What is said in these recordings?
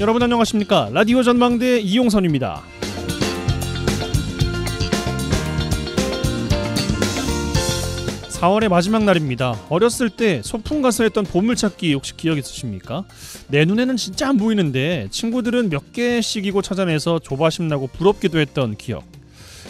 여러분 안녕하십니까 라디오 전망대 이용선입니다. 4월의 마지막 날입니다. 어렸을 때 소풍 가서 했던 보물찾기 혹시 기억 있으십니까? 내 눈에는 진짜 안 보이는데 친구들은 몇 개씩이고 찾아내서 조바심 나고 부럽기도 했던 기억.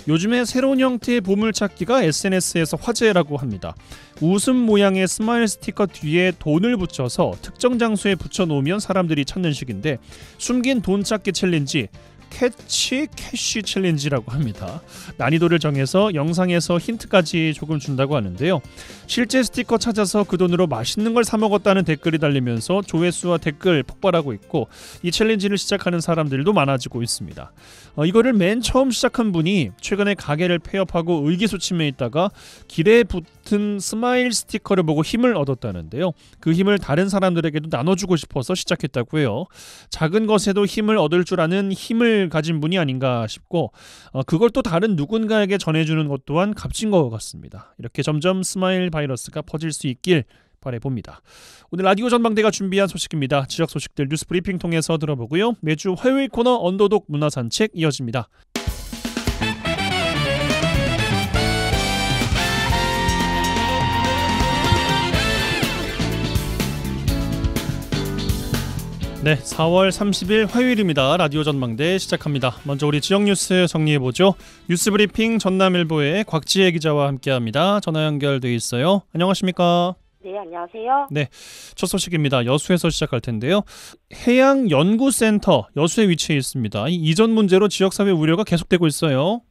요즘에 새로운 형태의 보물찾기가 SNS에서 화제라고 합니다. 웃음 모양의 스마일 스티커 뒤에 돈을 붙여서 특정 장소에 붙여놓으면 사람들이 찾는 식인데 숨긴 돈 찾기 챌린지 캐치 캐쉬 챌린지라고 합니다. 난이도를 정해서 영상에서 힌트까지 조금 준다고 하는데요. 실제 스티커 찾아서 그 돈으로 맛있는 걸 사 먹었다는 댓글이 달리면서 조회수와 댓글 폭발하고 있고 이 챌린지를 시작하는 사람들도 많아지고 있습니다. 어, 이거를 맨 처음 시작한 분이 최근에 가게를 폐업하고 의기소침해 있다가 길에 붙은 스마일 스티커를 보고 힘을 얻었다는데요. 그 힘을 다른 사람들에게도 나눠주고 싶어서 시작했다고 해요. 작은 것에도 힘을 얻을 줄 아는 힘을 가진 분이 아닌가 싶고 어, 그걸 또 다른 누군가에게 전해주는 것 또한 값진 것 같습니다. 이렇게 점점 스마일 바이러스가 퍼질 수 있길 바래봅니다. 오늘 라디오 전망대가 준비한 소식입니다. 지역 소식들 뉴스 브리핑 통해서 들어보고요. 매주 화요일 코너 언더독 문화산책 이어집니다. 네, 4월 30일 화요일입니다. 라디오 전망대 시작합니다. 먼저 우리 지역 뉴스 정리해 보죠. 뉴스 브리핑 전남일보의 곽지혜 기자와 함께합니다. 전화 연결돼 있어요. 안녕하십니까? 네, 안녕하세요. 네, 첫 소식입니다. 여수에서 시작할 텐데요. 해양연구센터 여수에 위치해 있습니다. 이 이전 문제로 지역사회 우려가 계속되고 있어요.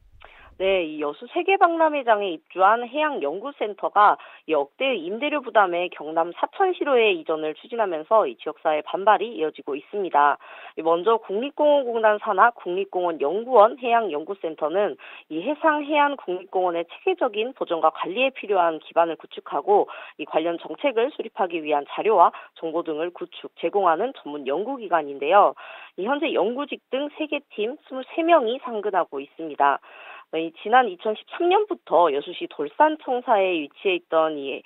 네, 이 여수 세계박람회장에 입주한 해양연구센터가 역대 임대료 부담에 경남 사천시로의 이전을 추진하면서 이 지역사회 반발이 이어지고 있습니다. 먼저 국립공원공단 산하 국립공원 연구원 해양연구센터는 이 해상 해안 국립공원의 체계적인 보존과 관리에 필요한 기반을 구축하고 이 관련 정책을 수립하기 위한 자료와 정보 등을 구축 제공하는 전문 연구기관인데요. 이 현재 연구직 등 3개팀 23명이 상근하고 있습니다. 지난 2013년부터 여수시 돌산청사에 위치해 있던 이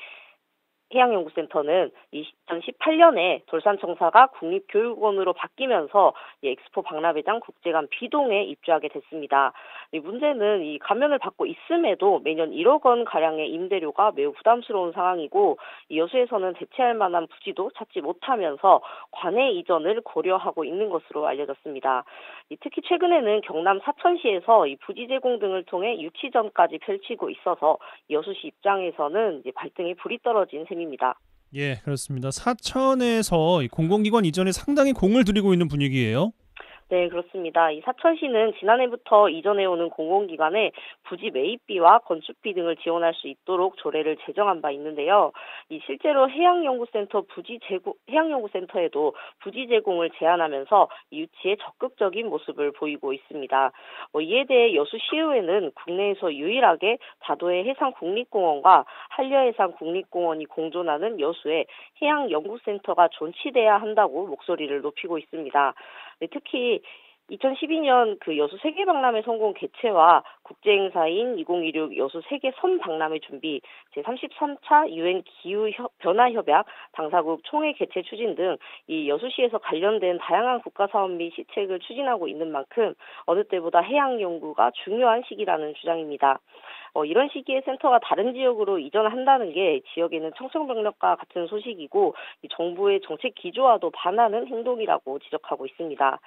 해양연구센터는 2018년에 돌산청사가 국립교육원으로 바뀌면서 엑스포 박람회장 국제관 비동에 입주하게 됐습니다. 문제는 이 감면을 받고 있음에도 매년 1억 원 가량의 임대료가 매우 부담스러운 상황이고 여수에서는 대체할 만한 부지도 찾지 못하면서 관해 이전을 고려하고 있는 것으로 알려졌습니다. 특히 최근에는 경남 사천시에서 부지 제공 등을 통해 유치전까지 펼치고 있어서 여수시 입장에서는 발등에 불이 떨어진 셈. 셈입니다. 예, 그렇습니다. 사천에서 공공기관 이전에 상당히 공을 들이고 있는 분위기예요. 네, 그렇습니다. 이 사천시는 지난해부터 이전해오는 공공기관에 부지 매입비와 건축비 등을 지원할 수 있도록 조례를 제정한 바 있는데요. 이 실제로 해양연구센터 부지 제공, 해양연구센터에도 부지 제공을 제한하면서 유치에 적극적인 모습을 보이고 있습니다. 뭐 이에 대해 여수시의회는 국내에서 유일하게 다도해 해상국립공원과 한려해상국립공원이 공존하는 여수에 해양연구센터가 존치돼야 한다고 목소리를 높이고 있습니다. 네, 특히 2012년 그 여수 세계 박람회 성공 개최와 국제 행사인 2016 여수 세계 선 박람회 준비 제33차 유엔 기후 변화 협약 당사국 총회 개최 추진 등 이 여수시에서 관련된 다양한 국가 사업 및 시책을 추진하고 있는 만큼 어느 때보다 해양 연구가 중요한 시기라는 주장입니다. 어, 이런 시기에 센터가 다른 지역으로 이전한다는 게 지역에는 청청병력과 같은 소식이고 정부의 정책 기조와도 반하는 행동이라고 지적하고 있습니다.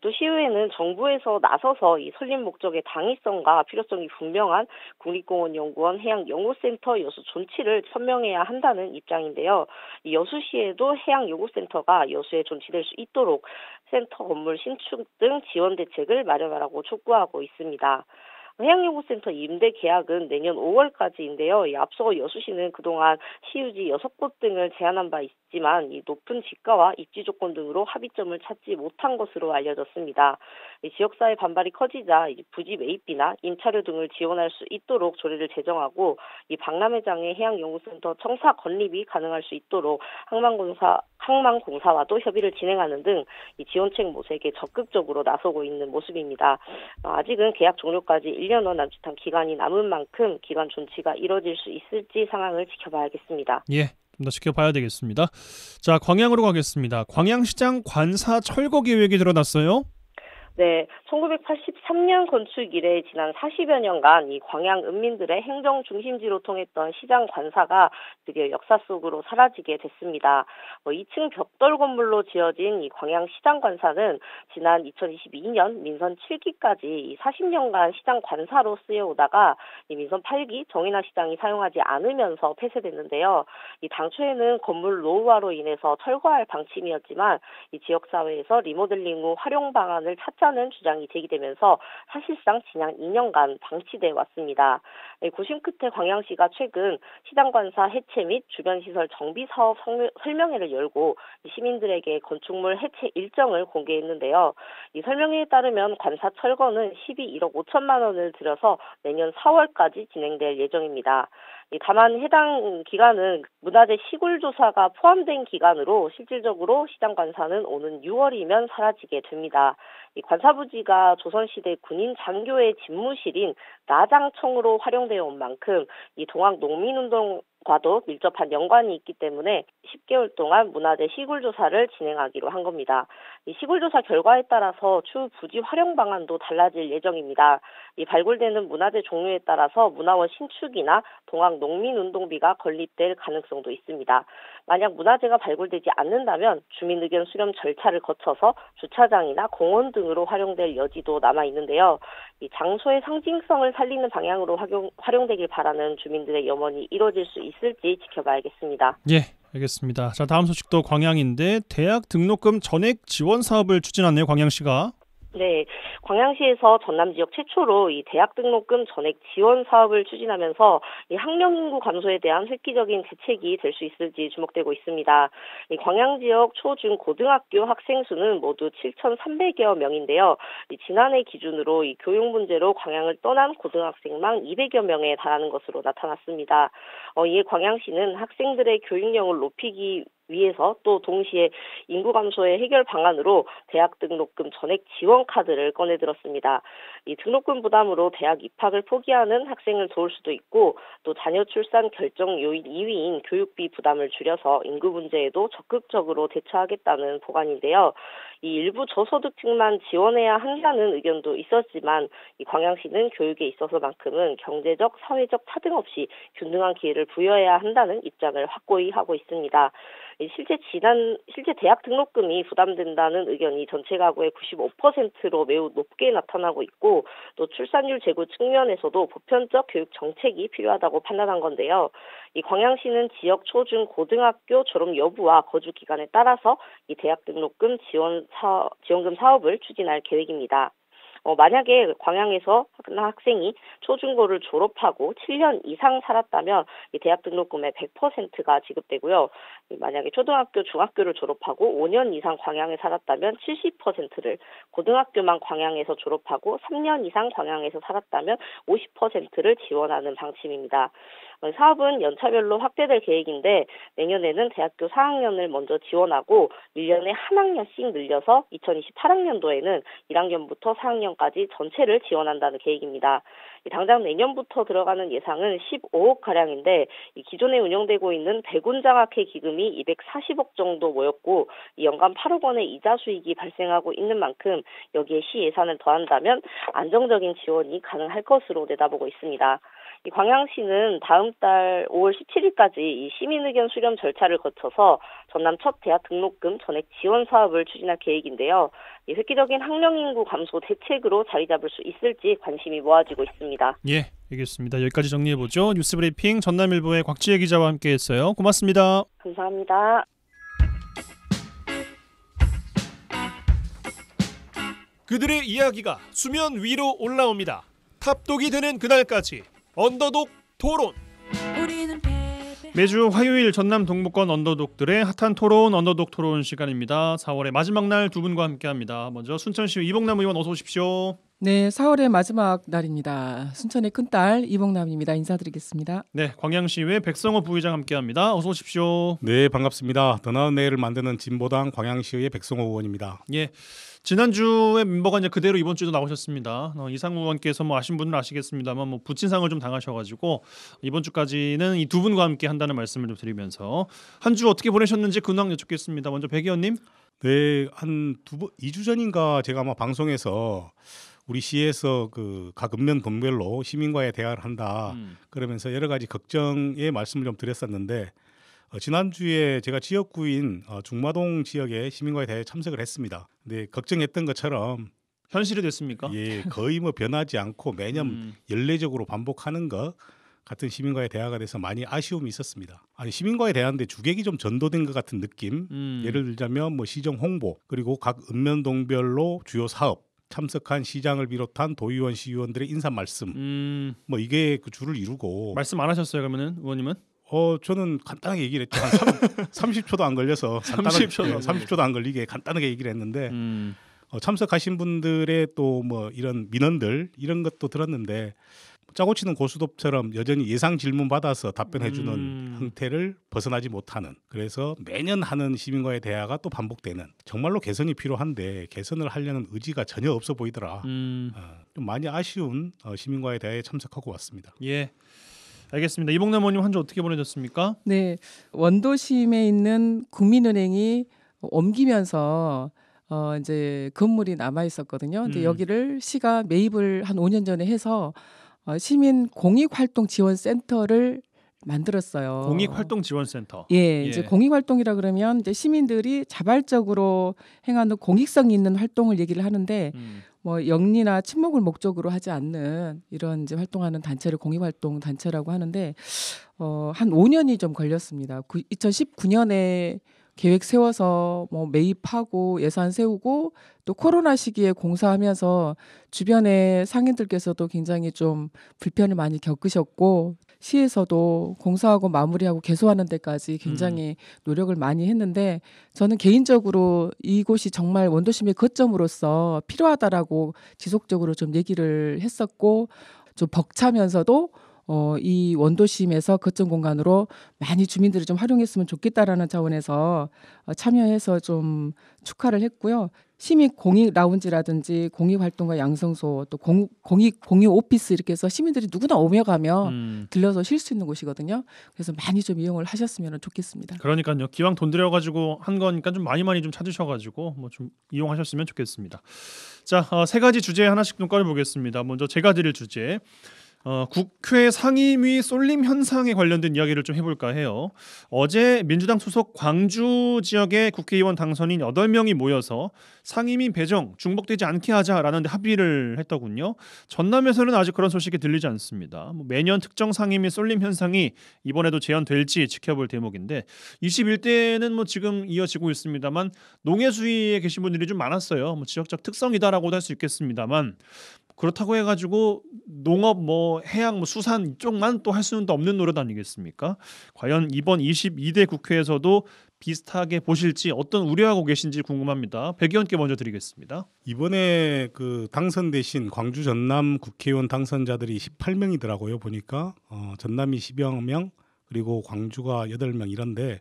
또 시의회는 정부에서 나서서 이 설립 목적의 당위성과 필요성이 분명한 국립공원 연구원 해양 연구센터 여수 존치를 천명해야 한다는 입장인데요. 여수시에도 해양 연구센터가 여수에 존치될 수 있도록 센터 건물 신축 등 지원 대책을 마련하라고 촉구하고 있습니다. 해양연구센터 임대 계약은 내년 5월까지인데요. 앞서 여수시는 그동안 시유지 6곳 등을 제안한바 있, 습니다 있지만 이 높은 집가와 입지 조건 등으로 합의점을 찾지 못한 것으로 알려졌습니다. 지역사회 반발이 커지자 부지 매입비나 임차료 등을 지원할 수 있도록 조례를 제정하고 이 박람회장의 해양연구센터 청사 건립이 가능할 수 있도록 항만공사 항만공사와도 협의를 진행하는 등 이 지원책 모색에 적극적으로 나서고 있는 모습입니다. 아직은 계약 종료까지 1년여 남짓한 기간이 남은 만큼 기간 존치가 이뤄질 수 있을지 상황을 지켜봐야겠습니다. 예, 좀더 지켜봐야 되겠습니다. 자, 광양으로 가겠습니다. 광양시장 관사 철거 계획이 드러났어요. 네, 1983년 건축 이래 지난 40여 년간 이 광양 은민들의 행정 중심지로 통했던 시장 관사가 드디어 역사 속으로 사라지게 됐습니다. 뭐 2층 벽돌 건물로 지어진 이 광양 시장 관사는 지난 2022년 민선 7기까지 이 40년간 시장 관사로 쓰여오다가 이 민선 8기 정인하 시장이 사용하지 않으면서 폐쇄됐는데요. 이 당초에는 건물 노후화로 인해서 철거할 방침이었지만 이 지역 사회에서 리모델링 후 활용 방안을 찾자 하자는 주장이 제기되면서 사실상 지난 2년간 방치되어 왔습니다. 네, 고심 끝에 광양시가 최근 시장관사 해체 및 주변 시설 정비 사업 설명회를 열고 시민들에게 건축물 해체 일정을 공개했는데요. 이 설명회에 따르면 관사 철거는 12 1억 5천만 원을 들여서 내년 4월까지 진행될 예정입니다. 다만 해당 기간은 문화재 시골조사가 포함된 기간으로 실질적으로 시장 관사는 오는 6월이면 사라지게 됩니다. 이 관사부지가 조선시대 군인 장교의 집무실인 나장청으로 활용되어 온 만큼 이 동학 농민운동 과도 밀접한 연관이 있기 때문에 10개월 동안 문화재 시골 조사를 진행하기로 한 겁니다. 이 시골 조사 결과에 따라서 추후 부지 활용 방안도 달라질 예정입니다. 이 발굴되는 문화재 종류에 따라서 문화원 신축이나 동학 농민운동비가 건립될 가능성도 있습니다. 만약 문화재가 발굴되지 않는다면 주민 의견 수렴 절차를 거쳐서 주차장이나 공원 등으로 활용될 여지도 남아 있는데요. 이 장소의 상징성을 살리는 방향으로 활용, 활용되길 바라는 주민들의 염원이 이루어질 수 있을지 지켜봐야겠습니다. 예, 알겠습니다. 자, 다음 소식도 광양인데 대학 등록금 전액 지원 사업을 추진하네요, 광양시가. 네, 광양시에서 전남 지역 최초로 이 대학 등록금 전액 지원 사업을 추진하면서 이 학령 인구 감소에 대한 획기적인 대책이 될 수 있을지 주목되고 있습니다. 이 광양 지역 초중 고등학교 학생 수는 모두 7,300여 명인데요. 지난해 기준으로 이 교육 문제로 광양을 떠난 고등학생만 200여 명에 달하는 것으로 나타났습니다. 어, 이에 광양시는 학생들의 교육량을 높이기 위해서 또 동시에 인구 감소의 해결 방안으로 대학 등록금 전액 지원 카드를 꺼내 들었습니다. 이 등록금 부담으로 대학 입학을 포기하는 학생을 도울 수도 있고 또 자녀 출산 결정 요인 2위인 교육비 부담을 줄여서 인구 문제에도 적극적으로 대처하겠다는 보관인데요. 이 일부 저소득층만 지원해야 한다는 의견도 있었지만 이 광양시는 교육에 있어서만큼은 경제적, 사회적 차등 없이 균등한 기회를 부여해야 한다는 입장을 확고히 하고 있습니다. 실제 지난 실제 대학 등록금이 부담된다는 의견이 전체 가구의 95%로 매우 높게 나타나고 있고 또 출산율 제고 측면에서도 보편적 교육 정책이 필요하다고 판단한 건데요. 이 광양시는 지역 초중 고등학교 졸업 여부와 거주 기간에 따라서 이 대학 등록금 지원 사 지원금 사업을 추진할 계획입니다. 어, 만약에 광양에서 학생이 초중고를 졸업하고 7년 이상 살았다면 이 대학 등록금의 100%가 지급되고요. 만약에 초등학교, 중학교를 졸업하고 5년 이상 광양에 살았다면 70%를, 고등학교만 광양에서 졸업하고 3년 이상 광양에서 살았다면 50%를 지원하는 방침입니다. 어, 사업은 연차별로 확대될 계획인데 내년에는 대학교 4학년을 먼저 지원하고 1년에 한 학년씩 늘려서 2028학년도에는 1학년부터 4학년 2까지 전체를 지원한다는 계획입니다. 당장 내년부터 들어가는 예상은 15억 가량인데 기존에 운영되고 있는 백운 장학회 기금이 240억 정도 모였고 연간 8억 원의 이자 수익이 발생하고 있는 만큼 여기에 시 예산을 더한다면 안정적인 지원이 가능할 것으로 내다보고 있습니다. 이 광양시는 다음 달 5월 17일까지 이 시민의견 수렴 절차를 거쳐서 전남 첫 대학 등록금 전액 지원 사업을 추진할 계획인데요. 이 획기적인 학령 인구 감소 대책으로 자리 잡을 수 있을지 관심이 모아지고 있습니다. 예, 알겠습니다. 여기까지 정리해 보죠. 뉴스브리핑 전남일보의 곽지혜 기자와 함께했어요. 고맙습니다. 감사합니다. 그들의 이야기가 수면 위로 올라옵니다. 탑독이 되는 그날까지 언더독 토론. 매주 화요일 전남 동북권 언더독들의 핫한 토론 언더독 토론 시간입니다. 4월의 마지막 날 두 분과 함께합니다. 먼저 순천시 이봉남 의원 어서 오십시오. 네, 4월의 마지막 날입니다. 순천의 큰딸 이봉남입니다. 인사드리겠습니다. 네, 광양시의 백성호 부의장 함께합니다. 어서 오십시오. 네, 반갑습니다. 더 나은 내일을 만드는 진보당 광양시의 백성호 의원입니다. 예. 지난주에 멤버가 이제 그대로 이번 주도 에 나오셨습니다. 어, 이상우 의원께서 뭐 아신 분은 아시겠습니다만 뭐 부친상을 좀 당하셔가지고 이번 주까지는 이 두 분과 함께 한다는 말씀을 좀 드리면서 한 주 어떻게 보내셨는지 근황 여쭙겠습니다. 먼저 백 의원님. 네, 한 두 번, 이주 전인가 제가 아마 방송에서 우리 시에서 그각 읍면 동별로 시민과의 대화를 한다 음. 그러면서 여러 가지 걱정의 말씀을 좀 드렸었는데 어, 지난주에 제가 지역구인 어, 중마동 지역의 시민과의 대회 참석을 했습니다. 근데 걱정했던 것처럼 현실이 됐습니까? 예, 거의 뭐 변하지 않고 매년 음. 연례적으로 반복하는 것 같은 시민과의 대화가 돼서 많이 아쉬움이 있었습니다. 아니 시민과의 대화인데 주객이 좀 전도된 것 같은 느낌. 음. 예를 들자면 뭐 시정 홍보 그리고 각 읍면동별로 주요 사업 참석한 시장을 비롯한 도의원 시의원들의 인사 말씀 음. 뭐 이게 그 줄을 이루고 말씀 안 하셨어요 그러면은 의원님은 어 저는 간단하게 얘기를 했죠. 한 3, 30초도 안 걸려서 30초도 예, 30초도 안 걸리게 간단하게 얘기를 했는데 음. 어, 참석하신 분들의 또 뭐 이런 민원들 이런 것도 들었는데 짜고 치는 고수톱처럼 여전히 예상 질문 받아서 답변해주는 음. 형태를 벗어나지 못하는 그래서 매년 하는 시민과의 대화가 또 반복되는 정말로 개선이 필요한데 개선을 하려는 의지가 전혀 없어 보이더라 음. 어, 좀 많이 아쉬운 어, 시민과의 대화에 참석하고 왔습니다. 예. 알겠습니다. 이봉래 모님 한 주 어떻게 보내셨습니까? 네, 원도심에 있는 국민은행이 옮기면서 어 이제 건물이 남아 있었거든요. 근데 음. 여기를 시가 매입을 한 5년 전에 해서 어, 시민 공익 활동 지원 센터를 만들었어요. 공익활동지원센터. 예, 예, 이제 예. 공익활동이라 그러면 이제 시민들이 자발적으로 행하는 공익성 있는 활동을 얘기를 하는데 음. 뭐 영리나 침묵을 목적으로 하지 않는 이런 이제 활동하는 단체를 공익 활동 단체라고 하는데 어, 한 5년이 좀 걸렸습니다. 구, 2019년에 계획 세워서 뭐 매입하고 예산 세우고 또 코로나 시기에 공사하면서 주변의 상인들께서도 굉장히 좀 불편을 많이 겪으셨고 시에서도 공사하고 마무리하고 개소하는 데까지 굉장히 음. 노력을 많이 했는데 저는 개인적으로 이곳이 정말 원도심의 거점으로서 필요하다라고 지속적으로 좀 얘기를 했었고 좀 벅차면서도 어, 이 원도심에서 거점 공간으로 많이 주민들이 좀 활용했으면 좋겠다라는 차원에서 어, 참여해서 좀 축하를 했고요. 시민 공익 라운지라든지 공익 활동과 양성소 또 공, 공익 공익 오피스 이렇게 해서 시민들이 누구나 오며 가며 음. 들려서 쉴 수 있는 곳이거든요. 그래서 많이 좀 이용을 하셨으면 좋겠습니다. 그러니까요. 기왕 돈 들여 가지고 한 거니까 좀 많이 많이 좀 찾으셔 가지고 뭐 좀 이용하셨으면 좋겠습니다. 자, 어, 세 가지 주제 하나씩 좀 꺼내 보겠습니다. 먼저 제가 드릴 주제. 어, 국회 상임위 쏠림 현상에 관련된 이야기를 좀 해볼까 해요. 어제 민주당 소속 광주 지역의 국회의원 당선인 8명이 모여서 상임위 배정 중복되지 않게 하자라는 데 합의를 했더군요. 전남에서는 아직 그런 소식이 들리지 않습니다. 뭐 매년 특정 상임위 쏠림 현상이 이번에도 재현될지 지켜볼 대목인데 21대는 뭐 지금 이어지고 있습니다만 농해수위에 계신 분들이 좀 많았어요. 뭐 지역적 특성이다라고도 할 수 있겠습니다만 그렇다고 해가지고 농업 뭐 해양 뭐 수산 이쪽만 또 할 수는 또 없는 노릇 아니겠습니까? 과연 이번 22대 국회에서도 비슷하게 보실지 어떤 우려하고 계신지 궁금합니다. 백 의원께 먼저 드리겠습니다. 이번에 그 당선되신 광주 전남 국회의원 당선자들이 18명이더라고요. 보니까 어, 전남이 10여 명 그리고 광주가 8명 이런데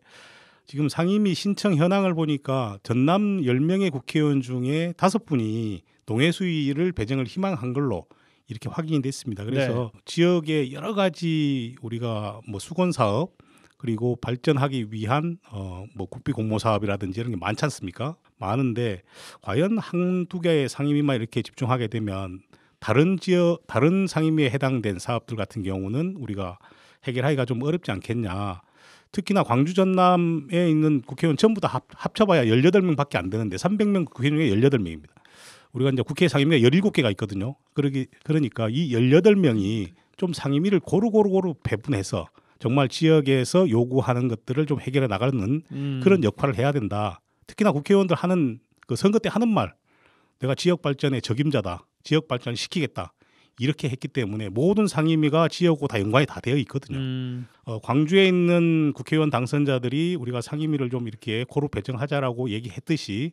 지금 상임위 신청 현황을 보니까 전남 10명의 국회의원 중에 5분이 동해 수위를 배정을 희망한 걸로 이렇게 확인이 됐습니다. 그래서 네. 지역의 여러 가지 우리가 뭐 수건 사업 그리고 발전하기 위한 어뭐 국비 공모 사업이라든지 이런 게 많지 않습니까? 많은데 과연 한 두 개의 상임위만 이렇게 집중하게 되면 다른 지역 다른 상임위에 해당된 사업들 같은 경우는 우리가 해결하기가 좀 어렵지 않겠냐. 특히나 광주 전남에 있는 국회의원 전부 다 합, 합쳐봐야 열여덟 명밖에안 되는데 삼백 명 국회의원 중에 열여덟 명입니다 우리가 이제 국회 상임위가 열일곱 개가 있거든요. 그러기 그러니까 이 열여덟 명이좀 상임위를 고루고루고루 배분해서 정말 지역에서 요구하는 것들을 좀 해결해 나가는 음. 그런 역할을 해야 된다. 특히나 국회의원들 하는 그 선거 때 하는 말 내가 지역 발전의 적임자다. 지역 발전 을 시키겠다. 이렇게 했기 때문에 모든 상임위가 지역하고 다 연관이 다 되어 있거든요. 음. 어, 광주에 있는 국회의원 당선자들이 우리가 상임위를 좀 이렇게 고루 배정하자라고 얘기했듯이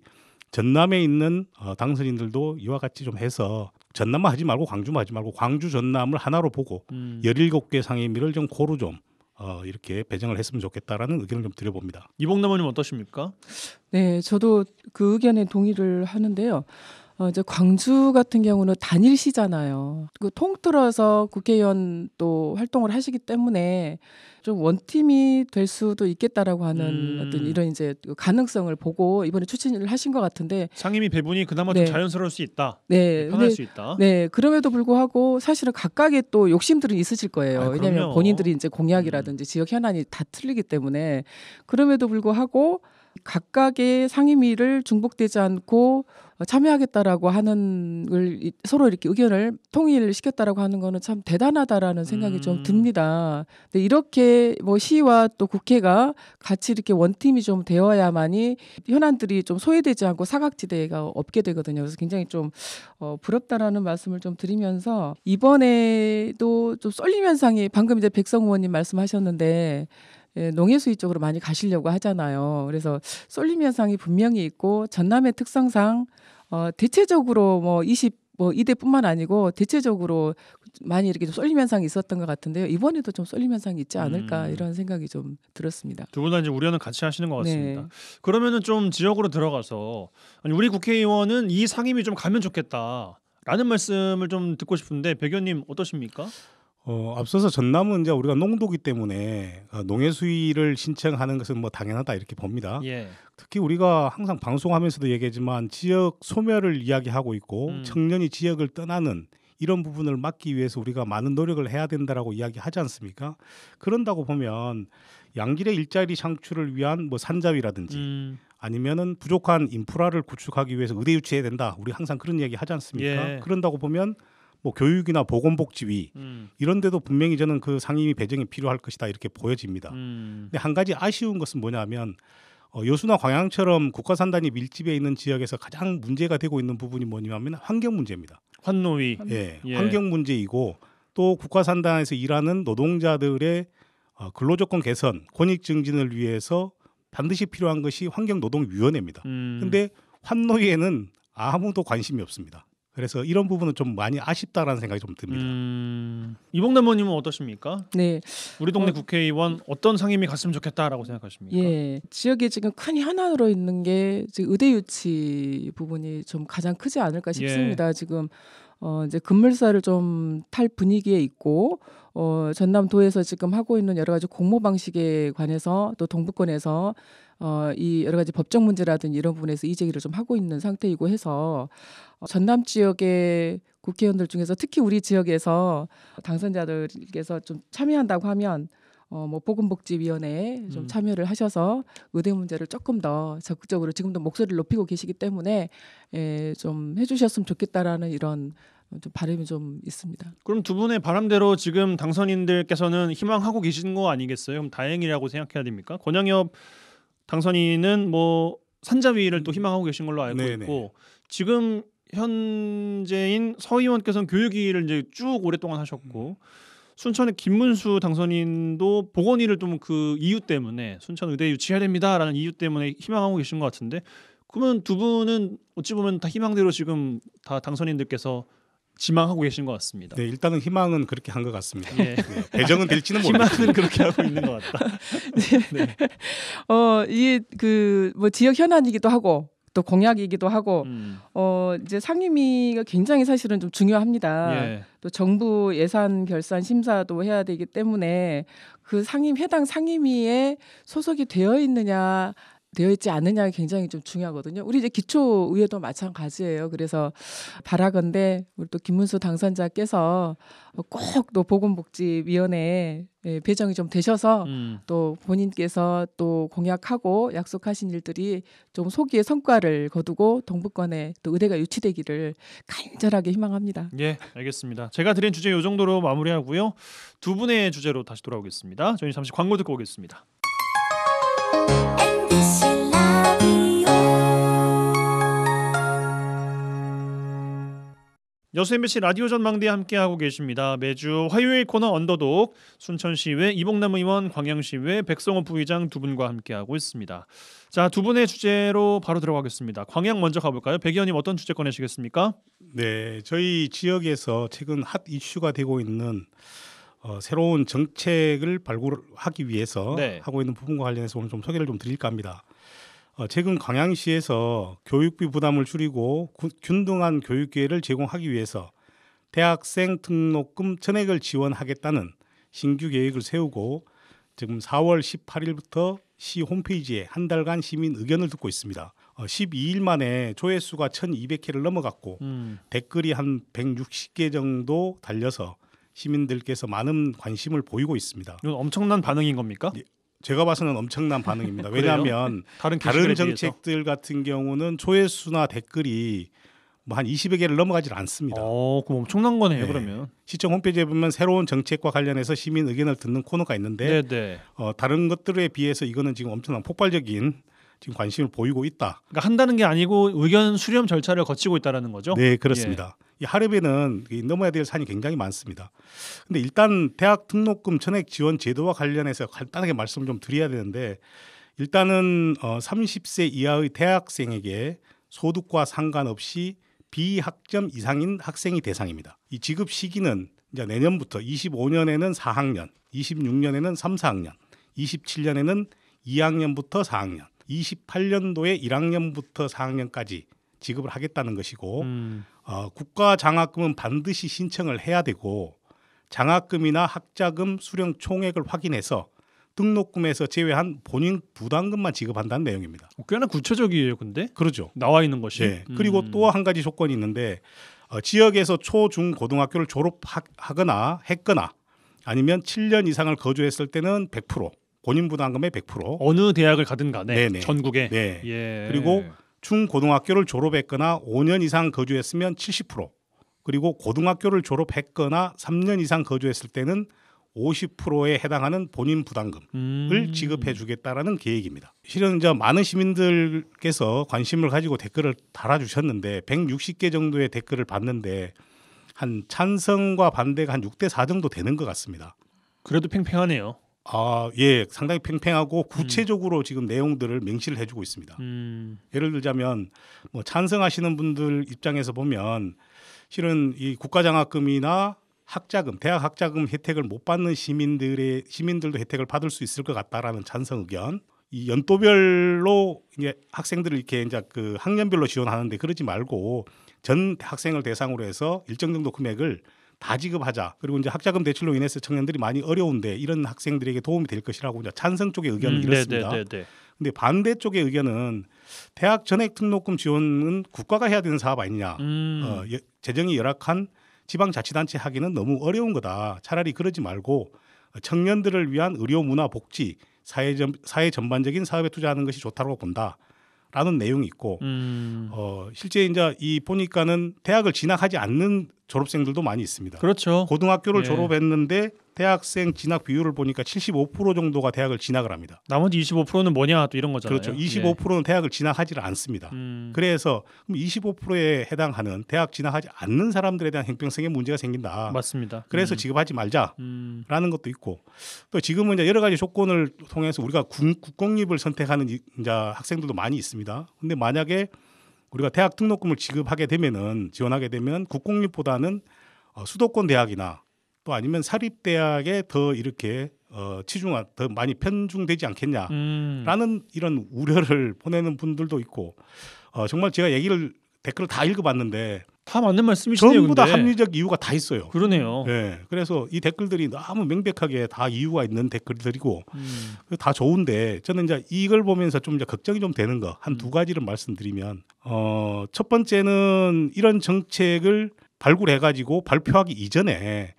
전남에 있는 어, 당선인들도 이와 같이 좀 해서 전남만 하지 말고 광주만 하지 말고 광주 전남을 하나로 보고 음. 17개 상임위를 좀 고루 좀 어, 이렇게 배정을 했으면 좋겠다라는 의견을 좀 드려봅니다. 이봉남 의원님 어떠십니까? 네, 저도 그 의견에 동의를 하는데요. 어, 이제 광주 같은 경우는 단일시잖아요. 그 통틀어서 국회의원 또 활동을 하시기 때문에 좀 원팀이 될 수도 있겠다라고 하는 음. 어떤 이런 이제 그 가능성을 보고 이번에 추진을 하신 것 같은데 상임위 배분이 그나마 네. 좀 자연스러울 수 있다. 네, 네 편할 근수 있다. 네, 그럼에도 불구하고 사실은 각각의 또 욕심들은 있으실 거예요. 아, 왜냐하면 본인들이 이제 공약이라든지 음. 지역 현안이 다 틀리기 때문에 그럼에도 불구하고 각각의 상임위를 중복되지 않고 어, 참여하겠다라고 하는 걸 서로 이렇게 의견을 통일시켰다라고 하는 거는 참 대단하다라는 생각이 음. 좀 듭니다. 근데 이렇게 뭐 시와 또 국회가 같이 이렇게 원팀이 좀 되어야만이 현안들이 좀 소외되지 않고 사각지대가 없게 되거든요. 그래서 굉장히 좀 어, 부럽다라는 말씀을 좀 드리면서 이번에도 좀 쏠림 현상이 방금 이제 백성 의원님 말씀하셨는데 예, 농해수위 쪽으로 많이 가시려고 하잖아요. 그래서 쏠림 현상이 분명히 있고 전남의 특성상 어, 대체적으로 뭐 20, 뭐 이대뿐만 아니고 대체적으로 많이 이렇게 좀 쏠림 현상이 있었던 것 같은데요. 이번에도 좀 쏠림 현상이 있지 않을까 음. 이런 생각이 좀 들었습니다. 두 분 다 이제 우려는 같이 하시는 것 네. 같습니다. 네. 그러면은 좀 지역으로 들어가서 아니 우리 국회의원은 이 상임위 좀 가면 좋겠다라는 말씀을 좀 듣고 싶은데 백 의원님 어떠십니까? 어, 앞서서 전남은 이제 우리가 농도기 때문에 어, 농해 수위를 신청하는 것은 뭐 당연하다 이렇게 봅니다. 예. 특히 우리가 항상 방송하면서도 얘기하지만 지역 소멸을 이야기하고 있고 음. 청년이 지역을 떠나는 이런 부분을 막기 위해서 우리가 많은 노력을 해야 된다라고 이야기하지 않습니까? 그런다고 보면 양질의 일자리 창출을 위한 뭐 산자위라든지 음. 아니면은 부족한 인프라를 구축하기 위해서 의대 유치해야 된다. 우리 항상 그런 얘기 하지 않습니까? 예. 그런다고 보면 뭐 교육이나 보건복지위 음. 이런 데도 분명히 저는 그 상임위 배정이 필요할 것이다 이렇게 보여집니다. 음. 근데 한 가지 아쉬운 것은 뭐냐면 어, 여수나 광양처럼 국가산단이 밀집해 있는 지역에서 가장 문제가 되고 있는 부분이 뭐냐면 환경 문제입니다. 환노위. 예, 예. 환경 문제이고 또 국가산단에서 일하는 노동자들의 어, 근로조건 개선, 권익 증진을 위해서 반드시 필요한 것이 환경노동위원회입니다. 음. 근데 환노위에는 아무도 관심이 없습니다. 그래서 이런 부분은 좀 많이 아쉽다라는 생각이 좀 듭니다. 음... 이봉남모님은 어떠십니까? 네, 우리 동네 어... 국회의원 어떤 상임위 갔으면 좋겠다라고 생각하십니까? 예, 지역에 지금 큰 현안으로 있는 게 지금 의대 유치 부분이 좀 가장 크지 않을까 예. 싶습니다. 예. 지금 어, 이제 급물살을 좀탈 분위기에 있고 어, 전남도에서 지금 하고 있는 여러 가지 공모 방식에 관해서 또 동부권에서 어, 이 여러 가지 법적 문제라든지 이런 부분에서 이제기를 좀 하고 있는 상태이고 해서 어, 전남 지역의 국회의원들 중에서 특히 우리 지역에서 당선자들께서 좀 참여한다고 하면 어, 뭐 보건복지위원회에 좀 음. 참여를 하셔서 의대 문제를 조금 더 적극적으로 지금도 목소리를 높이고 계시기 때문에 에, 예, 좀 해주셨으면 좋겠다라는 이런 좀 바람이 좀 있습니다. 그럼 두 분의 바람대로 지금 당선인들께서는 희망하고 계신 거 아니겠어요? 그럼 다행이라고 생각해야 됩니까? 권영엽 당선인은 뭐 산자위를 또 희망하고 계신 걸로 알고 네네. 있고 지금 현재인 서 의원께서는 교육위를 이제 쭉 오랫동안 하셨고 음. 순천의 김문수 당선인도 보건위를좀그 이유 때문에 순천 의대 유치해야 됩니다라는 이유 때문에 희망하고 계신 것 같은데 그러면 두 분은 어찌 보면 다 희망대로 지금 다 당선인들께서 지망하고 계신 것 같습니다. 네, 일단은 희망은 그렇게 한 것 같습니다. 예. 네, 배정은 될지는 모르겠어요. 희망은 그렇게 하고 있는 것 같다. 네. 네. 어, 이 그 뭐 지역 현안이기도 하고 또 공약이기도 하고 음. 어 이제 상임위가 굉장히 사실은 좀 중요합니다. 예. 또 정부 예산 결산 심사도 해야 되기 때문에 그 상임 해당 상임위에 소속이 되어 있느냐 되어 있지 않느냐가 굉장히 좀 중요하거든요. 우리 이제 기초 의회도 마찬가지예요. 그래서 바라건대 우리 또 김문수 당선자께서 뭐 꼭또 보건복지위원회에 예, 배정이 좀 되셔서 음. 또 본인께서 또 공약하고 약속하신 일들이 좀 소기의 성과를 거두고 동북권에 또 의대가 유치되기를 간절하게 희망합니다. 예, 알겠습니다. 제가 드린 주제 요 정도로 마무리하고요. 두 분의 주제로 다시 돌아오겠습니다. 저희 잠시 광고 듣고 오겠습니다. 여수 MBC 라디오 전망대 함께하고 계십니다. 매주 화요일 코너 언더독 순천시의회 이봉남 의원, 광양시의회 백성호 부의장 두 분과 함께하고 있습니다. 자, 두 분의 주제로 바로 들어가겠습니다. 광양 먼저 가볼까요? 백 의원님 어떤 주제 꺼내시겠습니까? 네, 저희 지역에서 최근 핫 이슈가 되고 있는 어, 새로운 정책을 발굴하기 위해서 네. 하고 있는 부분과 관련해서 오늘 좀 소개를 좀 드릴까 합니다. 어, 최근 광양시에서 교육비 부담을 줄이고 균등한 교육 기회를 제공하기 위해서 대학생 등록금 천액을 지원하겠다는 신규 계획을 세우고 지금 4월 18일부터 시 홈페이지에 한 달간 시민 의견을 듣고 있습니다. 12일 어, 만에 조회수가 1,200회를 넘어갔고 음. 댓글이 한 160개 정도 달려서 시민들께서 많은 관심을 보이고 있습니다. 이건 엄청난 반응인 겁니까? 예, 제가 봐서는 엄청난 반응입니다. 왜냐하면 네. 다른, 다른 정책들 비해서? 같은 경우는 조회수나 댓글이 뭐한 20여 개를 넘어가질 않습니다. 어, 그럼 엄청난 거네요. 네. 그러면 시청 홈페이지에 보면 새로운 정책과 관련해서 시민 의견을 듣는 코너가 있는데 네, 네. 어, 다른 것들에 비해서 이거는 지금 엄청난 폭발적인 지금 관심을 보이고 있다. 그러니까 한다는 게 아니고 의견 수렴 절차를 거치고 있다라는 거죠. 네, 그렇습니다. 예. 이 하르빈은 그 넘어야 될 산이 굉장히 많습니다. 근데 일단 대학 등록금 천액 지원 제도와 관련해서 간단하게 말씀을 좀 드려야 되는데 일단은 어 30세 이하의 대학생에게 소득과 상관없이 비학점 이상인 학생이 대상입니다. 이 지급 시기는 이제 내년부터 25년에는 4학년, 26년에는 3, 4학년, 27년에는 2학년부터 4학년, 28년도에 1학년부터 4학년까지 지급을 하겠다는 것이고 음. 어, 국가 장학금은 반드시 신청을 해야 되고 장학금이나 학자금 수령 총액을 확인해서 등록금에서 제외한 본인 부담금만 지급한다는 내용입니다. 어, 꽤나 구체적이에요, 근데. 그러죠. 나와 있는 것이. 네. 그리고 또 한 가지 조건이 있는데 어, 지역에서 초, 중, 고등학교를 졸업하거나 했거나 아니면 7년 이상을 거주했을 때는 100% 본인 부담금의 100% 어느 대학을 가든 간에 네네. 전국에 네. 예. 그리고 중고등학교를 졸업했거나 5년 이상 거주했으면 70% 그리고 고등학교를 졸업했거나 3년 이상 거주했을 때는 50%에 해당하는 본인 부담금을 음. 지급해 주겠다라는 계획입니다. 실은 이제 많은 시민들께서 관심을 가지고 댓글을 달아주셨는데 160개 정도의 댓글을 봤는데 한 찬성과 반대가 한 6대 4 정도 되는 것 같습니다. 그래도 팽팽하네요. 아, 예, 상당히 팽팽하고 음. 구체적으로 음. 지금 내용들을 명시를 해주고 있습니다. 음. 예를 들자면 뭐 찬성하시는 분들 입장에서 보면 실은 이 국가장학금이나 학자금, 대학 학자금 혜택을 못 받는 시민들의 시민들도 혜택을 받을 수 있을 것 같다라는 찬성 의견. 이 연도별로 이제 학생들을 이렇게 이제 그 학년별로 지원하는데 그러지 말고 전 학생을 대상으로 해서 일정 정도 금액을 다 지급하자. 그리고 이제 학자금 대출로 인해서 청년들이 많이 어려운데 이런 학생들에게 도움이 될 것이라고 이제 찬성 쪽의 의견을 음, 네, 이렇습니다. 네네 네. 근데 반대 쪽의 의견은 대학 전액 등록금 지원은 국가가 해야 되는 사업 아니냐. 음. 어, 재정이 열악한 지방자치단체 하기는 너무 어려운 거다. 차라리 그러지 말고 청년들을 위한 의료 문화 복지 사회, 전, 사회 전반적인 사업에 투자하는 것이 좋다고 본다. 라는 내용이 있고 음. 어 실제 이제 이 보니까는 대학을 진학하지 않는 졸업생들도 많이 있습니다. 그렇죠. 고등학교를 예. 졸업했는데 대학생 진학 비율을 보니까 75% 정도가 대학을 진학을 합니다. 나머지 25%는 뭐냐 또 이런 거잖아요. 그렇죠. 25%는 예. 대학을 진학하지를 않습니다. 음. 그래서 25%에 해당하는 대학 진학하지 않는 사람들에 대한 행평성에 문제가 생긴다. 맞습니다. 그래서 음. 지급하지 말자라는 음. 것도 있고 또 지금은 이제 여러 가지 조건을 통해서 우리가 군, 국공립을 선택하는 이제 학생들도 많이 있습니다. 근데 만약에 우리가 대학 등록금을 지급하게 되면은 지원하게 되면 국공립보다는 어, 수도권 대학이나 또 아니면 사립 대학에 더 이렇게 어, 치중한더 많이 편중되지 않겠냐라는 음. 이런 우려를 보내는 분들도 있고 어, 정말 제가 얘기를 댓글을 다 읽어봤는데 다 맞는 말씀이시네요. 전부 다 근데. 합리적 이유가 다 있어요. 그러네요. 예. 네, 그래서 이 댓글들이 너무 명백하게 다 이유가 있는 댓글들이고 음. 다 좋은데 저는 이제 이걸 보면서 좀 이제 걱정이 좀 되는 거 한두 음. 가지를 말씀드리면 어첫 번째는 이런 정책을 발굴해가지고 발표하기 이전에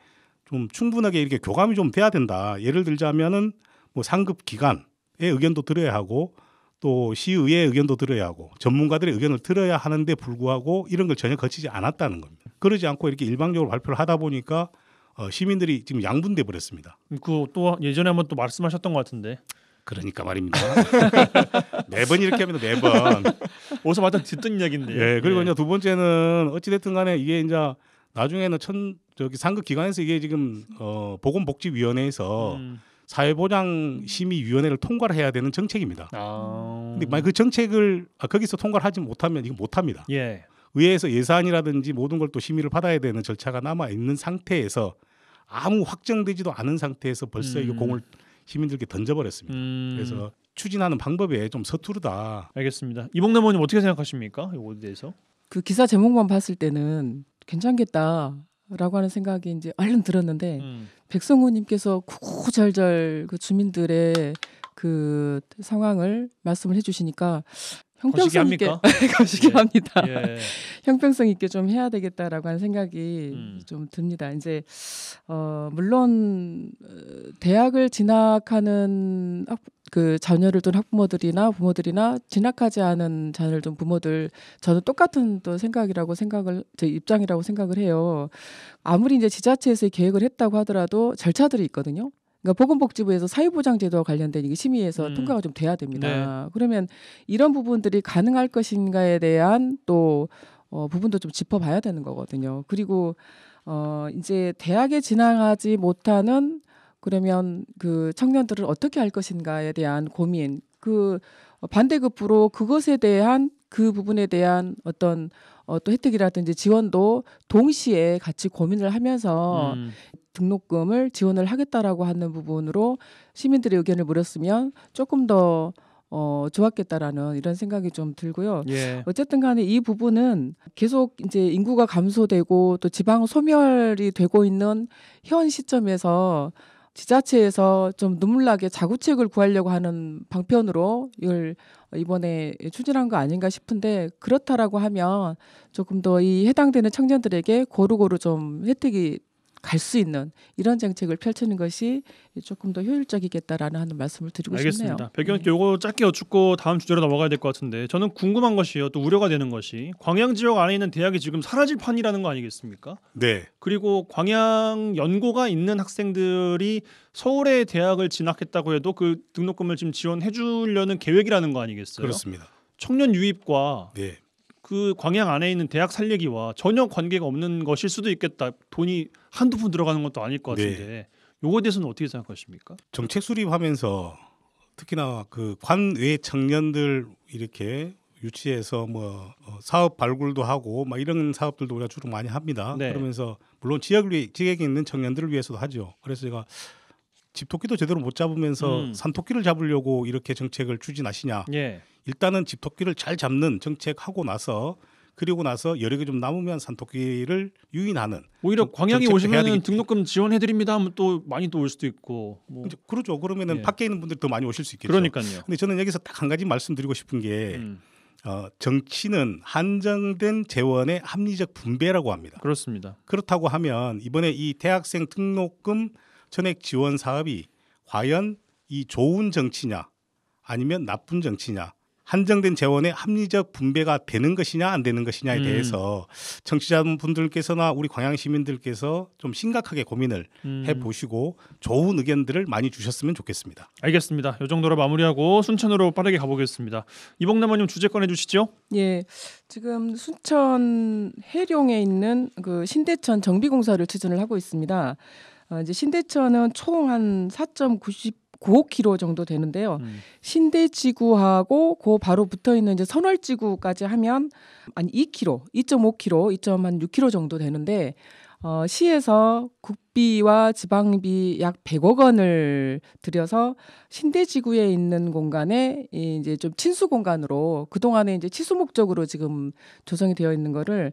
좀 충분하게 이렇게 교감이 좀 돼야 된다. 예를 들자면은 뭐 상급 기관의 의견도 들어야 하고 또 시의회의 의견도 들어야 하고 전문가들의 의견을 들어야 하는데 불구하고 이런 걸 전혀 거치지 않았다는 겁니다. 그러지 않고 이렇게 일방적으로 발표를 하다 보니까 어, 시민들이 지금 양분돼 버렸습니다. 그 또 예전에 한번 또 말씀하셨던 것 같은데. 그러니까 말입니다. 매번 네 이렇게 합니다. 매번. 어서 마땅 듣던 이야기인데. 네, 예. 그리고 네. 이제 두 번째는 어찌 됐든 간에 이게 이제 나중에는 천 저기 상급 기관에서 이게 지금 어 보건복지위원회에서 음. 사회보장심의위원회를 통과를 해야 되는 정책입니다. 아. 근데 만약 그 정책을 아, 거기서 통과를 하지 못하면 이거 못합니다. 예. 의회에서 예산이라든지 모든 걸 또 심의를 받아야 되는 절차가 남아 있는 상태에서 아무 확정되지도 않은 상태에서 벌써 음. 이 공을 시민들께 던져버렸습니다. 음. 그래서 추진하는 방법에 좀 서투르다. 알겠습니다. 이봉남 의원님 어떻게 생각하십니까? 이거에 대해서? 그 기사 제목만 봤을 때는 괜찮겠다라고 하는 생각이 이제 얼른 들었는데 음. 백성우님께서 구구절절 그 주민들의 그 상황을 말씀을 해주시니까 형평성 있게 거시기 예. 합니다. 예. 형평성 있게 좀 해야 되겠다라고 하는 생각이 음. 좀 듭니다. 이제 어 물론 어, 대학을 진학하는 학, 그 자녀를 둔 학부모들이나 부모들이나 진학하지 않은 자녀를 둔 부모들 저는 똑같은 또 생각이라고 생각을 제 입장이라고 생각을 해요. 아무리 이제 지자체에서 계획을 했다고 하더라도 절차들이 있거든요. 그러니까 보건복지부에서 사회보장제도와 관련된 이게 심의에서 음. 통과가 좀 돼야 됩니다. 네. 그러면 이런 부분들이 가능할 것인가에 대한 또 어, 부분도 좀 짚어봐야 되는 거거든요. 그리고 어, 이제 대학에 진학하지 못하는 그러면 그 청년들을 어떻게 할 것인가에 대한 고민, 그 어, 반대급부로 그것에 대한 그 부분에 대한 어떤 어, 또 혜택이라든지 지원도 동시에 같이 고민을 하면서 음. 등록금을 지원을 하겠다라고 하는 부분으로 시민들의 의견을 물었으면 조금 더 어, 좋았겠다라는 이런 생각이 좀 들고요. 예. 어쨌든 간에 이 부분은 계속 이제 인구가 감소되고 또 지방 소멸이 되고 있는 현 시점에서 지자체에서 좀 눈물나게 자구책을 구하려고 하는 방편으로 이걸 이번에 추진한 거 아닌가 싶은데 그렇다라고 하면 조금 더 이 해당되는 청년들에게 고루고루 좀 혜택이 갈수 있는 이런 정책을 펼치는 것이 조금 더 효율적이겠다라는 하는 말씀을 드리고 알겠습니다. 싶네요. 배경 요거 짧게 여쭙고 다음 주제로 넘어가야 될 것 같은데 저는 궁금한 것이요 또 우려가 되는 것이 광양 지역 안에 있는 대학이 지금 사라질 판이라는 거 아니겠습니까? 네. 그리고 광양 연고가 있는 학생들이 서울의 대학을 진학했다고 해도 그 등록금을 지금 지원해 주려는 계획이라는 거 아니겠어요? 그렇습니다. 청년 유입과 네. 그 광양 안에 있는 대학 살리기와 전혀 관계가 없는 것일 수도 있겠다. 돈이 한두 푼 들어가는 것도 아닐 것 네. 같은데 네. 요거에 대해서는 어떻게 생각하십니까? 정책 수립하면서 특히나 그 관외 청년들 이렇게 유치해서 뭐 어, 사업 발굴도 하고 막 이런 사업들도 우리가 주로 많이 합니다. 네. 그러면서 물론 지역을 지역에 있는 청년들을 위해서도 하죠. 그래서 제가 집토끼도 제대로 못 잡으면서 음. 산토끼를 잡으려고 이렇게 정책을 추진하시냐. 예. 일단은 집토끼를 잘 잡는 정책하고 나서 그리고 나서 여력이 좀 남으면 산토끼를 유인하는 오히려 광양이 오시면 등록금 지원해 드립니다 하면 또 많이 또 올 수도 있고 뭐. 그렇죠 그러면은 예. 밖에 있는 분들이 더 많이 오실 수 있겠죠 그러니까요 근데 저는 여기서 딱 한 가지 말씀드리고 싶은 게 음. 어, 정치는 한정된 재원의 합리적 분배라고 합니다. 그렇습니다. 그렇다고 하면 이번에 이 대학생 등록금 전액 지원 사업이 과연 이 좋은 정치냐 아니면 나쁜 정치냐 한정된 재원의 합리적 분배가 되는 것이냐 안 되는 것이냐에 음. 대해서 청취자분들께서나 우리 광양 시민들께서 좀 심각하게 고민을 음. 해 보시고 좋은 의견들을 많이 주셨으면 좋겠습니다. 알겠습니다. 이 정도로 마무리하고 순천으로 빠르게 가보겠습니다. 이봉남원님 주제 꺼내 주시죠. 예, 지금 순천 해룡에 있는 그 신대천 정비공사를 추진을 하고 있습니다. 어, 이제 신대천은 총한4.90 9km 정도 되는데요. 음. 신대지구하고 그 바로 붙어 있는 이제 선월지구까지 하면 한 2km, 2.5km, 2.6km 정도 되는데 어, 시에서 국비와 지방비 약 100억 원을 들여서 신대지구에 있는 공간에 이제 좀 친수 공간으로 그동안에 이제 치수 목적으로 지금 조성이 되어 있는 거를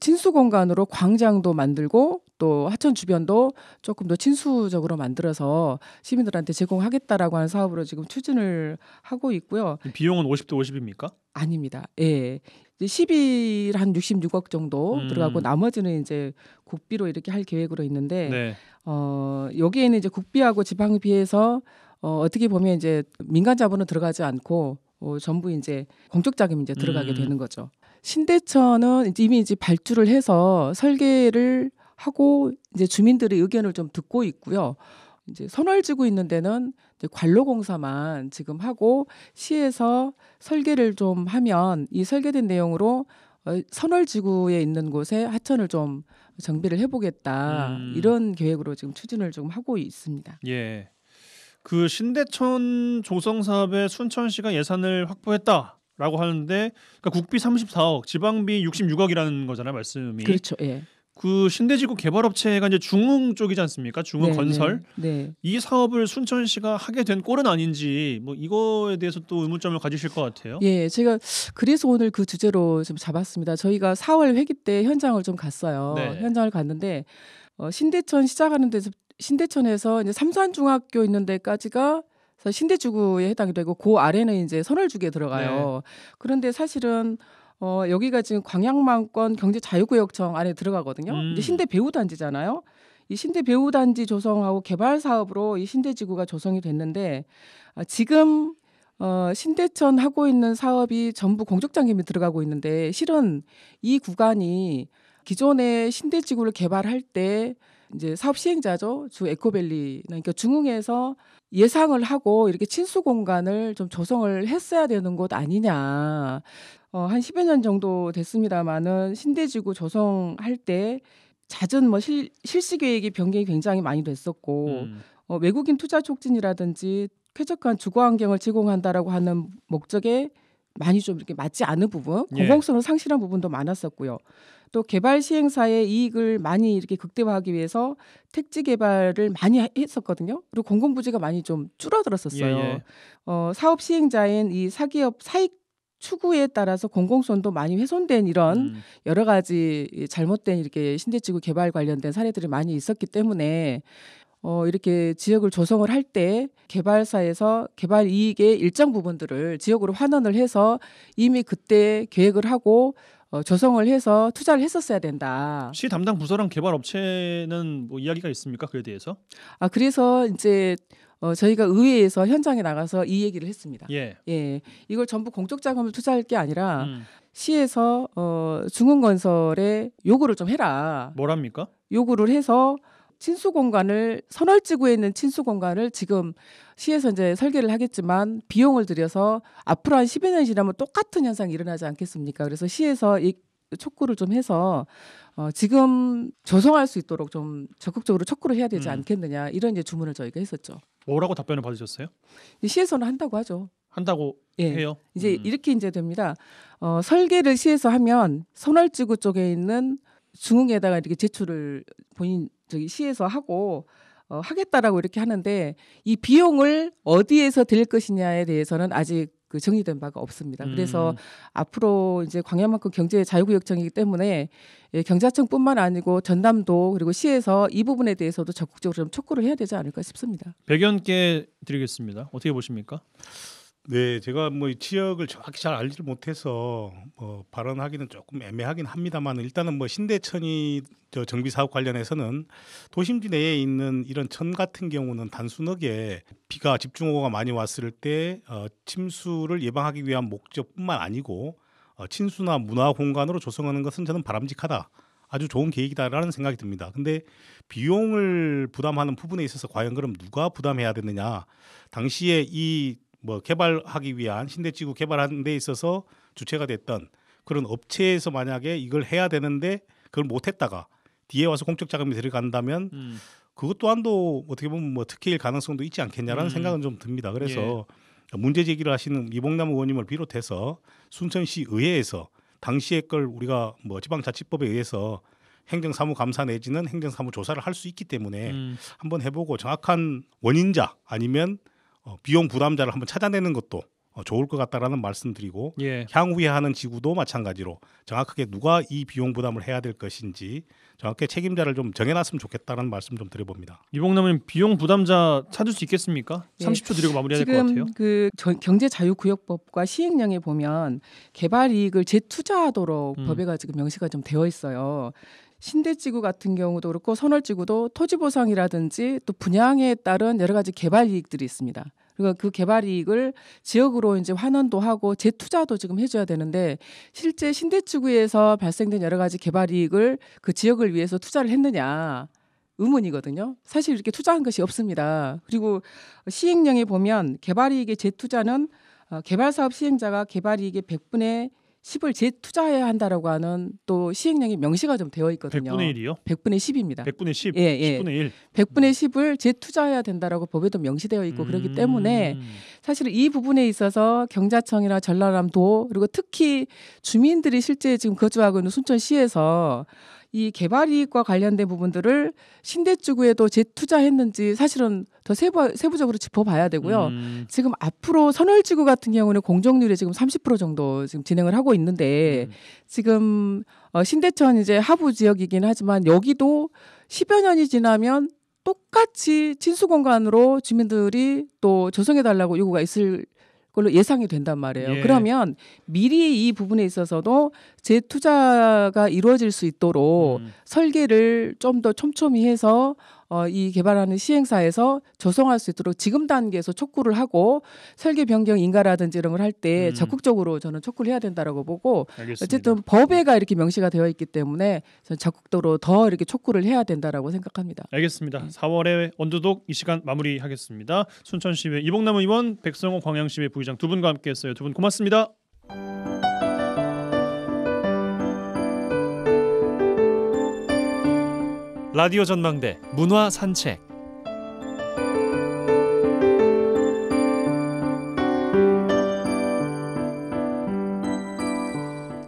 친수 공간으로 광장도 만들고 또 하천 주변도 조금 더 친수적으로 만들어서 시민들한테 제공하겠다라고 하는 사업으로 지금 추진을 하고 있고요. 비용은 50대 50입니까? 아닙니다. 예. 10일 한 66억 정도 음. 들어가고 나머지는 이제 국비로 이렇게 할 계획으로 있는데 네. 어, 여기에는 이제 국비하고 지방비에서 어, 어떻게 보면 이제 민간 자본은 들어가지 않고 어, 전부 이제 공적 자금이 이제 들어가게 음. 되는 거죠. 신대천은 이미 이제 발주를 해서 설계를 하고 이제 주민들의 의견을 좀 듣고 있고요. 이제 선을 지고 있는 데는 이제 관로 공사만 지금 하고 시에서 설계를 좀 하면 이 설계된 내용으로 어, 선월 지구에 있는 곳에 하천을 좀 정비를 해보겠다 음. 이런 계획으로 지금 추진을 좀 하고 있습니다. 예, 그 신대천 조성 사업에 순천시가 예산을 확보했다. 라고 하는데 그러니까 국비 34억, 지방비 66억이라는 거잖아요, 말씀이. 그렇죠. 예. 그 신대지구 개발업체가 이제 중흥 쪽이지 않습니까? 중흥 네, 네. 건설 네, 네. 이 사업을 순천시가 하게 된 꼴은 아닌지 뭐 이거에 대해서 또 의문점을 가지실 것 같아요. 예, 제가 그래서 오늘 그 주제로 좀 잡았습니다. 저희가 4월 회기 때 현장을 좀 갔어요. 네. 현장을 갔는데 어, 신대천 시작하는 데서 신대천에서 이제 삼산중학교 있는 데까지가 신대주구에 해당이 되고 그 아래는 이제 선월주구에 들어가요. 네. 그런데 사실은 어, 여기가 지금 광양만권 경제자유구역청 안에 들어가거든요. 음. 이제 신대 배우단지잖아요. 이 신대 배우단지 조성하고 개발 사업으로 이 신대지구가 조성이 됐는데 아, 지금 어, 신대천 하고 있는 사업이 전부 공적장 기이 들어가고 있는데 실은 이 구간이 기존의 신대지구를 개발할 때 이제 사업 시행자죠 주 에코밸리 그러니까 중흥에서 예상을 하고 이렇게 친수 공간을 좀 조성을 했어야 되는 것 아니냐. 어, 한 10여 년 정도 됐습니다만은 신대지구 조성할 때 잦은 뭐 실, 실시 계획이 변경이 굉장히 많이 됐었고 음. 어, 외국인 투자 촉진이라든지 쾌적한 주거 환경을 제공한다라고 하는 목적에 많이 좀 이렇게 맞지 않은 부분, 예. 공공성을 상실한 부분도 많았었고요. 또 개발 시행사의 이익을 많이 이렇게 극대화하기 위해서 택지 개발을 많이 했었거든요. 그리고 공공부지가 많이 좀 줄어들었었어요. 예, 예. 어, 사업 시행자인 이 사기업 사익 추구에 따라서 공공선도 많이 훼손된 이런 음. 여러 가지 잘못된 이렇게 신대지구 개발 관련된 사례들이 많이 있었기 때문에 어, 이렇게 지역을 조성을 할 때 개발사에서 개발 이익의 일정 부분들을 지역으로 환원을 해서 이미 그때 계획을 하고 어, 조성을 해서 투자를 했었어야 된다. 시 담당 부서랑 개발 업체는 뭐 이야기가 있습니까? 그에 대해서? 아 그래서 이제 어, 저희가 의회에서 현장에 나가서 이 얘기를 했습니다. 예. 예. 이걸 전부 공적 자금을 투자할 게 아니라 음. 시에서 어, 중흥건설에 요구를 좀 해라. 뭐랍니까? 요구를 해서 친수 공간을 선월지구에 있는 친수 공간을 지금 시에서 이제 설계를 하겠지만 비용을 들여서 앞으로 한 10여 년 지나면 똑같은 현상이 일어나지 않겠습니까? 그래서 시에서 이 촉구를 좀 해서 어, 지금 조성할 수 있도록 좀 적극적으로 촉구를 해야 되지 음. 않겠느냐 이런 이제 주문을 저희가 했었죠. 뭐라고 답변을 받으셨어요? 시에서는 한다고 하죠. 한다고 예. 해요. 이제 음. 이렇게 이제 됩니다. 어, 설계를 시에서 하면 선월지구 쪽에 있는 중흥에다가 이렇게 제출을 본인 저기 시에서 하고 어, 하겠다라고 이렇게 하는데 이 비용을 어디에서 들 것이냐에 대해서는 아직 그 정리된 바가 없습니다. 음. 그래서 앞으로 이제 광양만큼 경제 자유구역청이기 때문에 예, 경자청뿐만 아니고 전남도 그리고 시에서 이 부분에 대해서도 적극적으로 좀 촉구를 해야 되지 않을까 싶습니다. 1 0 0 드리겠습니다. 어떻게 보십니까? 네, 제가 뭐 지역을 정확히 잘 알지를 못해서 뭐 발언하기는 조금 애매하긴 합니다만 일단은 뭐 신대천이 저 정비 사업 관련해서는 도심지 내에 있는 이런 천 같은 경우는 단순하게 비가 집중호우가 많이 왔을 때 어, 침수를 예방하기 위한 목적뿐만 아니고 어, 친수나 문화 공간으로 조성하는 것은 저는 바람직하다. 아주 좋은 계획이다라는 생각이 듭니다. 근데 비용을 부담하는 부분에 있어서 과연 그럼 누가 부담해야 되느냐? 당시에 이뭐 개발하기 위한 신대지구 개발하는 데 있어서 주체가 됐던 그런 업체에서 만약에 이걸 해야 되는데 그걸 못 했다가 뒤에 와서 공적 자금이 들어간다면 음. 그것 또한도 어떻게 보면 뭐 특혜일 가능성도 있지 않겠냐라는 음. 생각은 좀 듭니다. 그래서 예. 문제 제기를 하시는 이봉남 의원님을 비롯해서 순천시 의회에서 당시에 걸 우리가 뭐 지방자치법에 의해서 행정사무 감사 내지는 행정사무 조사를 할 수 있기 때문에 음. 한번 해보고 정확한 원인자 아니면 어, 비용 부담자를 한번 찾아내는 것도 어, 좋을 것 같다라는 말씀드리고 예. 향후에 하는 지구도 마찬가지로 정확하게 누가 이 비용 부담을 해야 될 것인지 정확하게 책임자를 좀 정해놨으면 좋겠다는 라 말씀 좀 드려봅니다. 이봉남은 비용 부담자 찾을 수 있겠습니까? 네. 예. 30초 드리고 마무리해야 될 것 같아요. 지금 그 경제자유구역법과 시행령에 보면 개발 이익을 재투자하도록 음. 법에가 지금 명시가 좀 되어 있어요. 신대지구 같은 경우도 그렇고 선월지구도 토지 보상이라든지 또 분양에 따른 여러 가지 개발 이익들이 있습니다. 그리고 그 개발 이익을 지역으로 이제 환원도 하고 재투자도 지금 해줘야 되는데 실제 신대지구에서 발생된 여러 가지 개발 이익을 그 지역을 위해서 투자를 했느냐 의문이거든요. 사실 이렇게 투자한 것이 없습니다. 그리고 시행령에 보면 개발 이익의 재투자는 어, 개발 사업 시행자가 개발 이익의 100분의 10을 재투자해야 한다라고 하는 또 시행령이 명시가 좀 되어 있거든요. 100분의 1이요? 100분의 10입니다. 100분의 10. 예, 예. 10분의 1. 100분의 10을 음. 재투자해야 된다라고 법에도 명시되어 있고 음... 그렇기 때문에 사실 이 부분에 있어서 경자청이나 전라남도 그리고 특히 주민들이 실제 지금 거주하고 있는 순천시에서 이 개발 이익과 관련된 부분들을 신대주구에도 재투자했는지 사실은 더 세부, 세부적으로 짚어봐야 되고요. 음. 지금 앞으로 선월지구 같은 경우는 공정률이 지금 30% 정도 지금 진행을 하고 있는데 음. 지금 어, 신대천 이제 하부 지역이긴 하지만 여기도 10여 년이 지나면 똑같이 친수 공간으로 주민들이 또 조성해 달라고 요구가 있을 걸로 예상이 된단 말이에요. 예. 그러면 미리 이 부분에 있어서도 제 투자가 이루어질 수 있도록 음. 설계를 좀 더 촘촘히 해서 어, 이 개발하는 시행사에서 조성할 수 있도록 지금 단계에서 촉구를 하고 설계 변경 인가라든지 이런 걸 할때 음. 적극적으로 저는 촉구를 해야 된다라고 보고 알겠습니다. 어쨌든 법에가 이렇게 명시가 되어 있기 때문에 저는 적극적으로 더 이렇게 촉구를 해야 된다라고 생각합니다. 알겠습니다. 네. 4월에 원두독 이 시간 마무리하겠습니다. 순천시의 이봉남 의원, 백성호 광양시의 부의장 두 분과 함께했어요. 두 분 고맙습니다. 라디오 전망대 문화 산책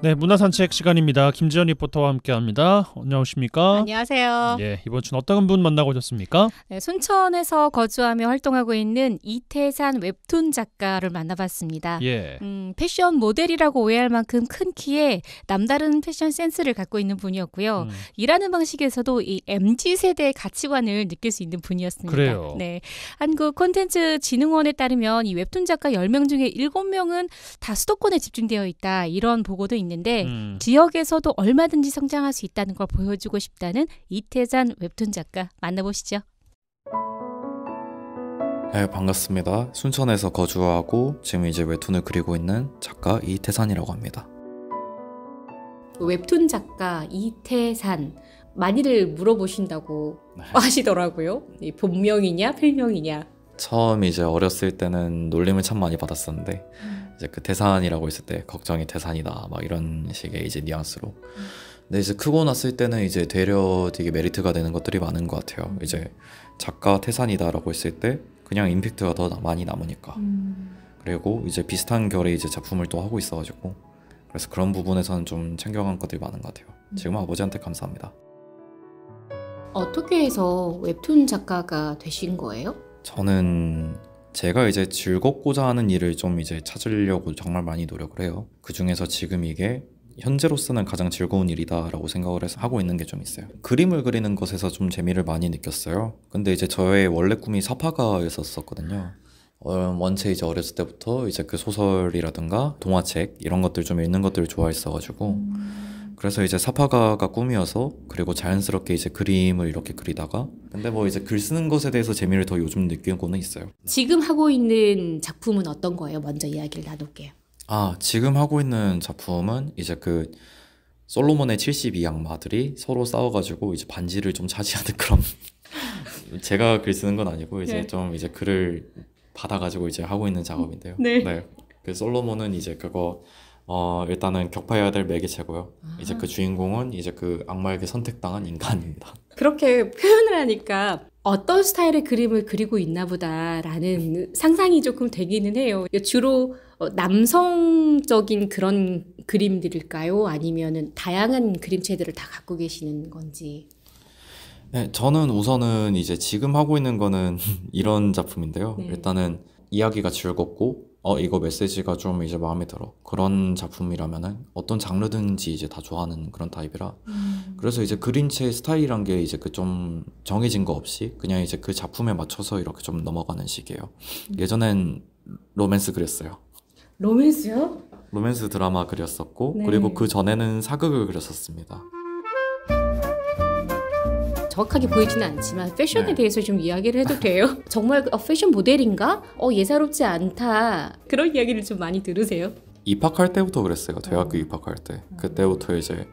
네, 문화산책 시간입니다. 김지연 리포터와 함께합니다. 안녕하십니까? 안녕하세요. 예, 이번 주는 어떤 분 만나고 오셨습니까? 네, 순천에서 거주하며 활동하고 있는 이태산 웹툰 작가를 만나봤습니다. 예. 음, 패션 모델이라고 오해할 만큼 큰 키에 남다른 패션 센스를 갖고 있는 분이었고요. 음. 일하는 방식에서도 이 MZ 세대의 가치관을 느낄 수 있는 분이었습니다. 그래요. 네, 한국 콘텐츠 진흥원에 따르면 이 웹툰 작가 10명 중에 7명은 다 수도권에 집중되어 있다. 이런 보고도 있는 있는데 음. 지역에서도 얼마든지 성장할 수 있다는 걸 보여주고 싶다는 이태산 웹툰 작가 만나보시죠. 네, 반갑습니다. 순천에서 거주하고 지금 이제 웹툰을 그리고 있는 작가 이태산이라고 합니다. 웹툰 작가 이태산 많이들 물어보신다고 네. 하시더라고요. 본명이냐 필명이냐. 처음 이제 어렸을 때는 놀림을 참 많이 받았었는데 음. 이제 그 대산이라고 했을 때 걱정이 대산이다 막 이런 식의 이제 뉘앙스로 음. 근데 이제 크고 났을 때는 이제 되려 되게 메리트가 되는 것들이 많은 것 같아요 음. 이제 작가 태산이다라고 했을 때 그냥 임팩트가 더 많이 남으니까 음. 그리고 이제 비슷한 결의 이제 작품을 또 하고 있어가지고 그래서 그런 부분에서는 좀 챙겨간 것들이 많은 것 같아요 음. 지금 아버지한테 감사합니다 어떻게 해서 웹툰 작가가 되신 거예요? 저는 제가 이제 즐겁고자 하는 일을 좀 이제 찾으려고 정말 많이 노력을 해요. 그 중에서 지금 이게 현재로서는 가장 즐거운 일이다라고 생각을 해서 하고 있는 게 좀 있어요. 그림을 그리는 것에서 좀 재미를 많이 느꼈어요. 근데 이제 저의 원래 꿈이 서파가였었거든요. 어, 원체 이제 어렸을 때부터 이제 그 소설이라든가 동화책 이런 것들 좀 읽는 것들을 좋아했어가지고 음. 그래서 이제 사파가가 꿈이어서 그리고 자연스럽게 이제 그림을 이렇게 그리다가 근데 뭐 이제 글 쓰는 것에 대해서 재미를 더 요즘 느끼고는 있어요. 지금 하고 있는 작품은 어떤 거예요? 먼저 이야기를 나눌게요. 아 지금 하고 있는 작품은 이제 그 솔로몬의 72악마들이 서로 싸워가지고 이제 반지를 좀 차지하는 그런 제가 글 쓰는 건 아니고 이제 네. 좀 이제 글을 받아가지고 이제 하고 있는 작업인데요. 네. 네. 그 솔로몬은 이제 그거 어 일단은 격파해야 될 매개체고요. 아. 이제 그 주인공은 이제 그 악마에게 선택당한 인간입니다. 그렇게 표현을 하니까 어떤 스타일의 그림을 그리고 있나 보다라는 상상이 조금 되기는 해요. 주로 어, 남성적인 그런 그림들일까요? 아니면은 다양한 그림체들을 다 갖고 계시는 건지? 네, 저는 우선은 이제 지금 하고 있는 거는 이런 작품인데요. 네. 일단은 이야기가 즐겁고 어 이거 메시지가 좀 이제 마음에 들어 그런 작품이라면은 어떤 장르든지 이제 다 좋아하는 그런 타입이라 음. 그래서 이제 그림체 의 스타일이란 게 이제 그 좀 정해진 거 없이 그냥 이제 그 작품에 맞춰서 이렇게 좀 넘어가는 식이에요 음. 예전엔 로맨스 그렸어요 로맨스요? 로맨스 드라마 그렸었고 네. 그리고 그 전에는 사극을 그렸었습니다 정확하게 보이지는 않지만 패션에 네. 대해서 좀 이야기를 해도 돼요? 정말 어, 패션 모델인가? 어 예사롭지 않다 그런 이야기를 좀 많이 들으세요? 입학할 때부터 그랬어요. 대학교 입학할 때. 그때부터 이제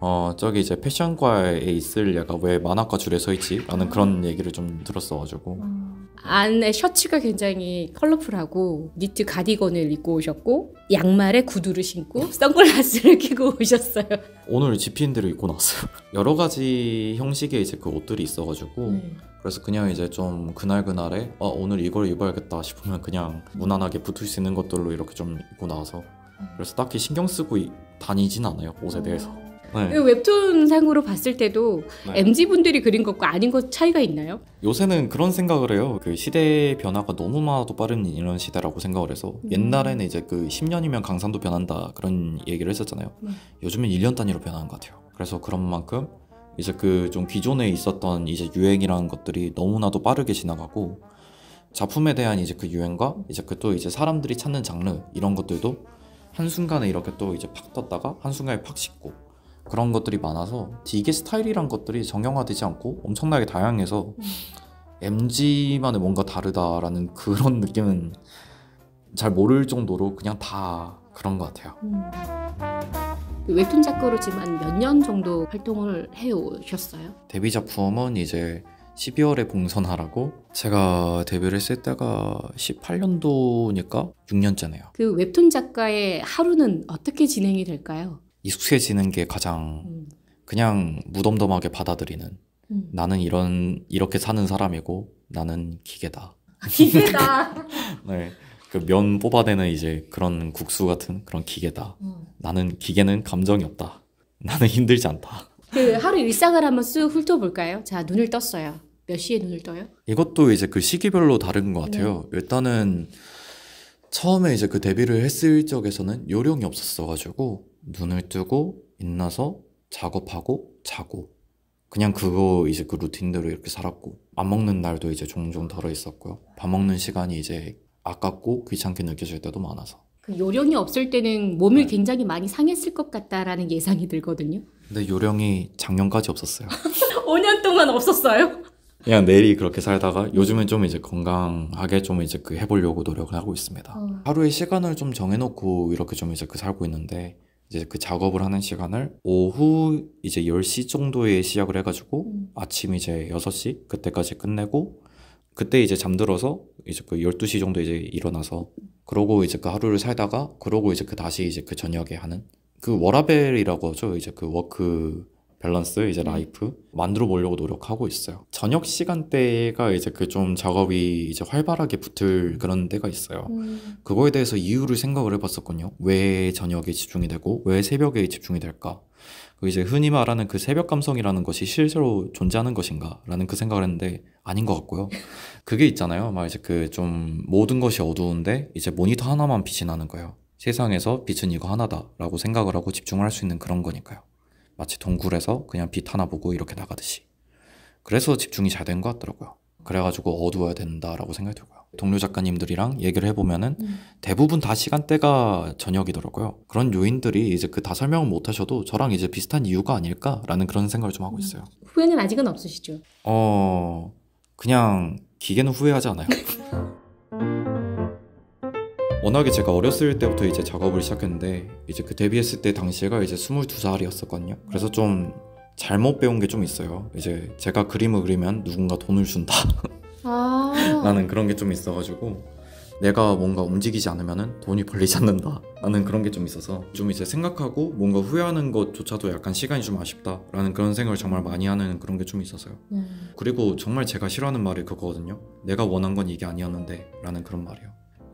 어 저기 이제 패션과에 있을 얘가 왜 만화과 줄에 서 있지? 라는 아. 그런 얘기를 좀 들었어가지고 아. 안에 셔츠가 굉장히 컬러풀하고 니트 가디건을 입고 오셨고 양말에 구두를 신고 네. 선글라스를 끼고 오셨어요. 오늘 지피인들을 입고 나왔어요. 여러 가지 형식의 이제 그 옷들이 있어가지고 네. 그래서 그냥 이제 좀 그날 그날에 아 오늘 이걸 입어야겠다 싶으면 그냥 음. 무난하게 붙을 수 있는 것들로 이렇게 좀 입고 나와서 음. 그래서 딱히 신경 쓰고 다니진 않아요 옷에 어. 대해서. 네. 웹툰 상으로 봤을 때도 네. m g 분들이 그린 것과 아닌 것 차이가 있나요? 요새는 그런 생각을 해요. 그 시대의 변화가 너무나도 빠른 이런 시대라고 생각을 해서 음. 옛날에는 이제 그 10년이면 강산도 변한다 그런 얘기를 했었잖아요. 음. 요즘은 1년 단위로 변하는 것 같아요. 그래서 그런 만큼 이제 그 좀 기존에 있었던 이제 유행이라는 것들이 너무나도 빠르게 지나가고 작품에 대한 이제 그 유행과 이제 그 또 이제 사람들이 찾는 장르 이런 것들도 한순간에 이렇게 또 이제 팍 떴다가 한순간에 팍 식고 그런 것들이 많아서 디게 스타일이란 것들이 정형화되지 않고 엄청나게 다양해서 음. MG만의 뭔가 다르다라는 그런 느낌은 잘 모를 정도로 그냥 다 그런 것 같아요. 음. 그 웹툰 작가로 지금 몇년 정도 활동을 해오셨어요? 데뷔 작품은 이제 12월에 봉선하라고 제가 데뷔를 했을 때가 18년도니까 6년째네요. 그 웹툰 작가의 하루는 어떻게 진행이 될까요? 익숙해지는 게 가장 음. 그냥 무덤덤하게 받아들이는 음. 나는 이런 이렇게 사는 사람이고 나는 기계다. 아, 기계다. 네. 그 면 뽑아내는 이제 그런 국수 같은 그런 기계다. 음. 나는 기계는 감정이 없다. 나는 힘들지 않다. 그 하루 일상을 한번 쓱 훑어볼까요? 자, 눈을 떴어요. 몇 시에 눈을 떠요? 이것도 이제 그 시기별로 다른 것 같아요. 네. 일단은 처음에 이제 그 데뷔를 했을 적에서는 요령이 없었어가지고 눈을 뜨고 일나서 작업하고 자고 그냥 그거 이제 그 루틴대로 이렇게 살았고 안 먹는 날도 이제 종종 덜어 있었고요. 밥 먹는 시간이 이제 아깝고 귀찮게 느껴질 때도 많아서. 그 요령이 없을 때는 몸을 네. 굉장히 많이 상했을 것 같다라는 예상이 들거든요. 근데 요령이 작년까지 없었어요. 5년 동안 없었어요? 그냥 내리 그렇게 살다가 요즘은 좀 이제 건강하게 좀 이제 그 해보려고 노력을 하고 있습니다. 어. 하루에 시간을 좀 정해놓고 이렇게 좀 이제 그 살고 있는데 이제 그 작업을 하는 시간을 오후 이제 10시 정도에 시작을 해가지고 음. 아침 이제 6시 그때까지 끝내고 그때 이제 잠들어서 이제 그 12시 정도 이제 일어나서 그러고 이제 그 하루를 살다가 그러고 이제 그 다시 이제 그 저녁에 하는 그 워라벨이라고 하죠. 이제 그 워크 밸런스 이제 음. 라이프 만들어 보려고 노력하고 있어요. 저녁 시간대가 이제 그 좀 작업이 이제 활발하게 붙을 그런 때가 있어요. 음. 그거에 대해서 이유를 생각을 해봤었거든요. 왜 저녁에 집중이 되고 왜 새벽에 집중이 될까? 그 이제 흔히 말하는 그 새벽 감성이라는 것이 실제로 존재하는 것인가라는 그 생각을 했는데 아닌 것 같고요. 그게 있잖아요. 막 이제 그 좀 모든 것이 어두운데 이제 모니터 하나만 빛이 나는 거예요. 세상에서 빛은 이거 하나다라고 생각을 하고 집중을 할 수 있는 그런 거니까요. 마치 동굴에서 그냥 빛 하나 보고 이렇게 나가듯이. 그래서 집중이 잘 된 것 같더라고요. 그래가지고 어두워야 된다라고 생각이 들고요. 동료 작가님들이랑 얘기를 해보면은 음. 대부분 다 시간대가 저녁이더라고요. 그런 요인들이 이제 그 다 설명을 못 하셔도 저랑 이제 비슷한 이유가 아닐까라는 그런 생각을 좀 하고 음. 있어요. 후회는 아직은 없으시죠? 어, 그냥 기계는 후회하지 않아요. 워낙에 제가 어렸을 때부터 이제 작업을 시작했는데 이제 그 데뷔했을 때 당시가 이제 22살이었었거든요. 그래서 좀 잘못 배운 게 좀 있어요. 이제 제가 그림을 그리면 누군가 돈을 준다. 아 나는 그런 게 좀 있어가지고 내가 뭔가 움직이지 않으면 돈이 벌리지 않는다 라는 그런 게 좀 있어서 좀 이제 생각하고 뭔가 후회하는 것조차도 약간 시간이 좀 아쉽다 라는 그런 생각을 정말 많이 하는 그런 게 좀 있어서요 음. 그리고 정말 제가 싫어하는 말이 그거거든요 내가 원한 건 이게 아니었는데 라는 그런 말이요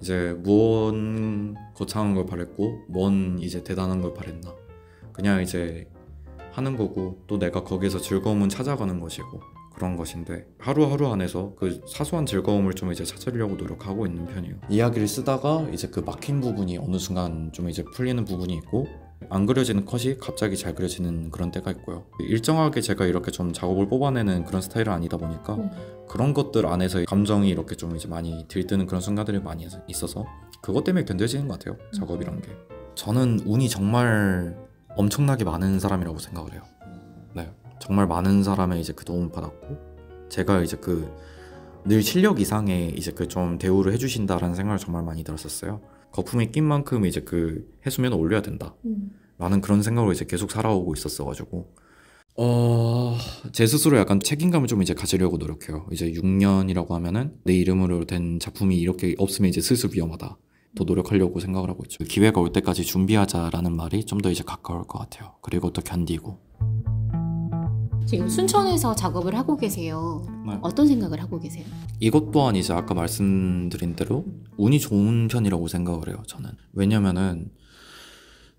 이제 무언 거창한 걸 바랬고 뭔 이제 대단한 걸 바랬나 그냥 이제 하는 거고 또 내가 거기서 즐거움은 찾아가는 것이고 그런 것인데 하루하루 안에서 그 사소한 즐거움을 좀 이제 찾으려고 노력하고 있는 편이에요 이야기를 쓰다가 이제 그 막힌 부분이 어느 순간 좀 이제 풀리는 부분이 있고 안 그려지는 컷이 갑자기 잘 그려지는 그런 때가 있고요. 일정하게 제가 이렇게 좀 작업을 뽑아내는 그런 스타일은 아니다 보니까 네. 그런 것들 안에서 감정이 이렇게 좀 이제 많이 들뜨는 그런 순간들이 많이 있어서 그것 때문에 견뎌지는 것 같아요. 작업이란 게. 저는 운이 정말 엄청나게 많은 사람이라고 생각을 해요. 네. 정말 많은 사람의 이제 그 도움을 받았고 제가 이제 그 늘 실력 이상의 이제 그 좀 대우를 해주신다라는 생각을 정말 많이 들었었어요. 거품이 낀 만큼 이제 그 해수면을 올려야 된다. 라는 그런 생각으로 이제 계속 살아오고 있었어가지고 어, 제 스스로 약간 책임감을 좀 이제 가지려고 노력해요. 이제 6년이라고 하면은 내 이름으로 된 작품이 이렇게 없으면 이제 슬슬 위험하다. 더 노력하려고 생각을 하고 있죠. 기회가 올 때까지 준비하자라는 말이 좀 더 이제 가까울 것 같아요. 그리고 또 견디고. 지금 순천에서 작업을 하고 계세요. 네. 어떤 생각을 하고 계세요? 이것 또한 이제 아까 말씀드린 대로 운이 좋은 편이라고 생각을 해요. 저는 왜냐면은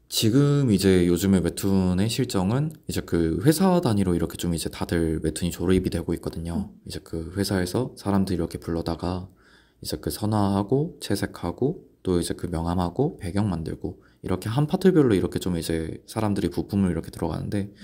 지금 이제 요즘에 웹툰의 실정은 이제 그 회사 단위로 이렇게 좀 이제 다들 웹툰이 조립이 되고 있거든요. 음. 이제 그 회사에서 사람들 이렇게 불러다가 이제 그 선화하고 채색하고 또 이제 그 명함하고 배경 만들고 이렇게 한 파트별로 이렇게 좀 이제 사람들이 부품을 이렇게 들어가는데 음.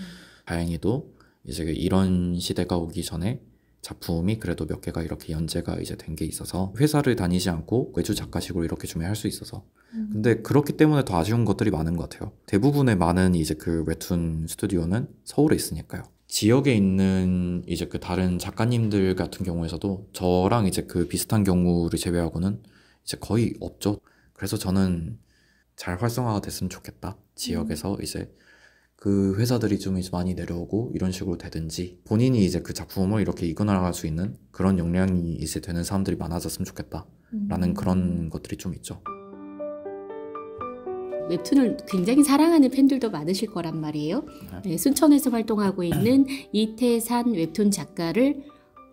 다행히도 이제 그 이런 시대가 오기 전에 작품이 그래도 몇 개가 이렇게 연재가 이제 된 게 있어서 회사를 다니지 않고 외주 작가식으로 이렇게 주매할 수 있어서 음. 근데 그렇기 때문에 더 아쉬운 것들이 많은 것 같아요 대부분의 많은 이제 그 웹툰 스튜디오는 서울에 있으니까요 지역에 있는 이제 그 다른 작가님들 같은 경우에서도 저랑 이제 그 비슷한 경우를 제외하고는 이제 거의 없죠 그래서 저는 잘 활성화가 됐으면 좋겠다 지역에서 음. 이제 그 회사들이 좀 이제 많이 내려오고 이런 식으로 되든지 본인이 이제 그 작품을 이렇게 이끌어나갈 수 있는 그런 역량이 이제 되는 사람들이 많아졌으면 좋겠다라는 음. 그런 것들이 좀 있죠. 웹툰을 굉장히 사랑하는 팬들도 많으실 거란 말이에요. 네, 네 순천에서 활동하고 있는 이태산 웹툰 작가를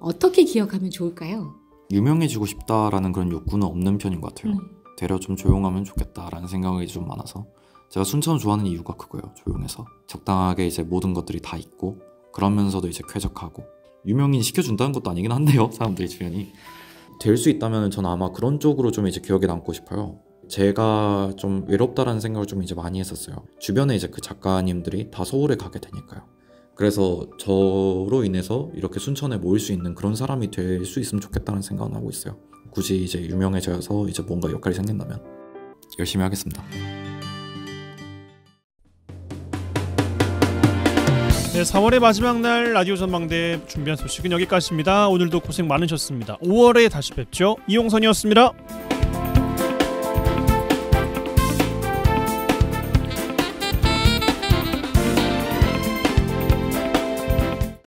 어떻게 기억하면 좋을까요? 유명해지고 싶다라는 그런 욕구는 없는 편인 것 같아요. 음. 되려 좀 조용하면 좋겠다라는 생각이 좀 많아서 제가 순천을 좋아하는 이유가 그거예요. 조용해서 적당하게 이제 모든 것들이 다 있고 그러면서도 이제 쾌적하고 유명인 시켜준다는 것도 아니긴 한데요. 사람들이 주변이 될 수 있다면 저는 아마 그런 쪽으로 좀 이제 기억에 남고 싶어요. 제가 좀 외롭다라는 생각을 좀 이제 많이 했었어요. 주변에 이제 그 작가님들이 다 서울에 가게 되니까요. 그래서 저로 인해서 이렇게 순천에 모일 수 있는 그런 사람이 될 수 있으면 좋겠다는 생각은 하고 있어요. 굳이 이제 유명해져서 이제 뭔가 역할이 생긴다면 열심히 하겠습니다. 네, 4월의 마지막 날 라디오 전망대 준비한 소식은 여기까지입니다. 오늘도 고생 많으셨습니다. 5월에 다시 뵙죠. 이용선이었습니다.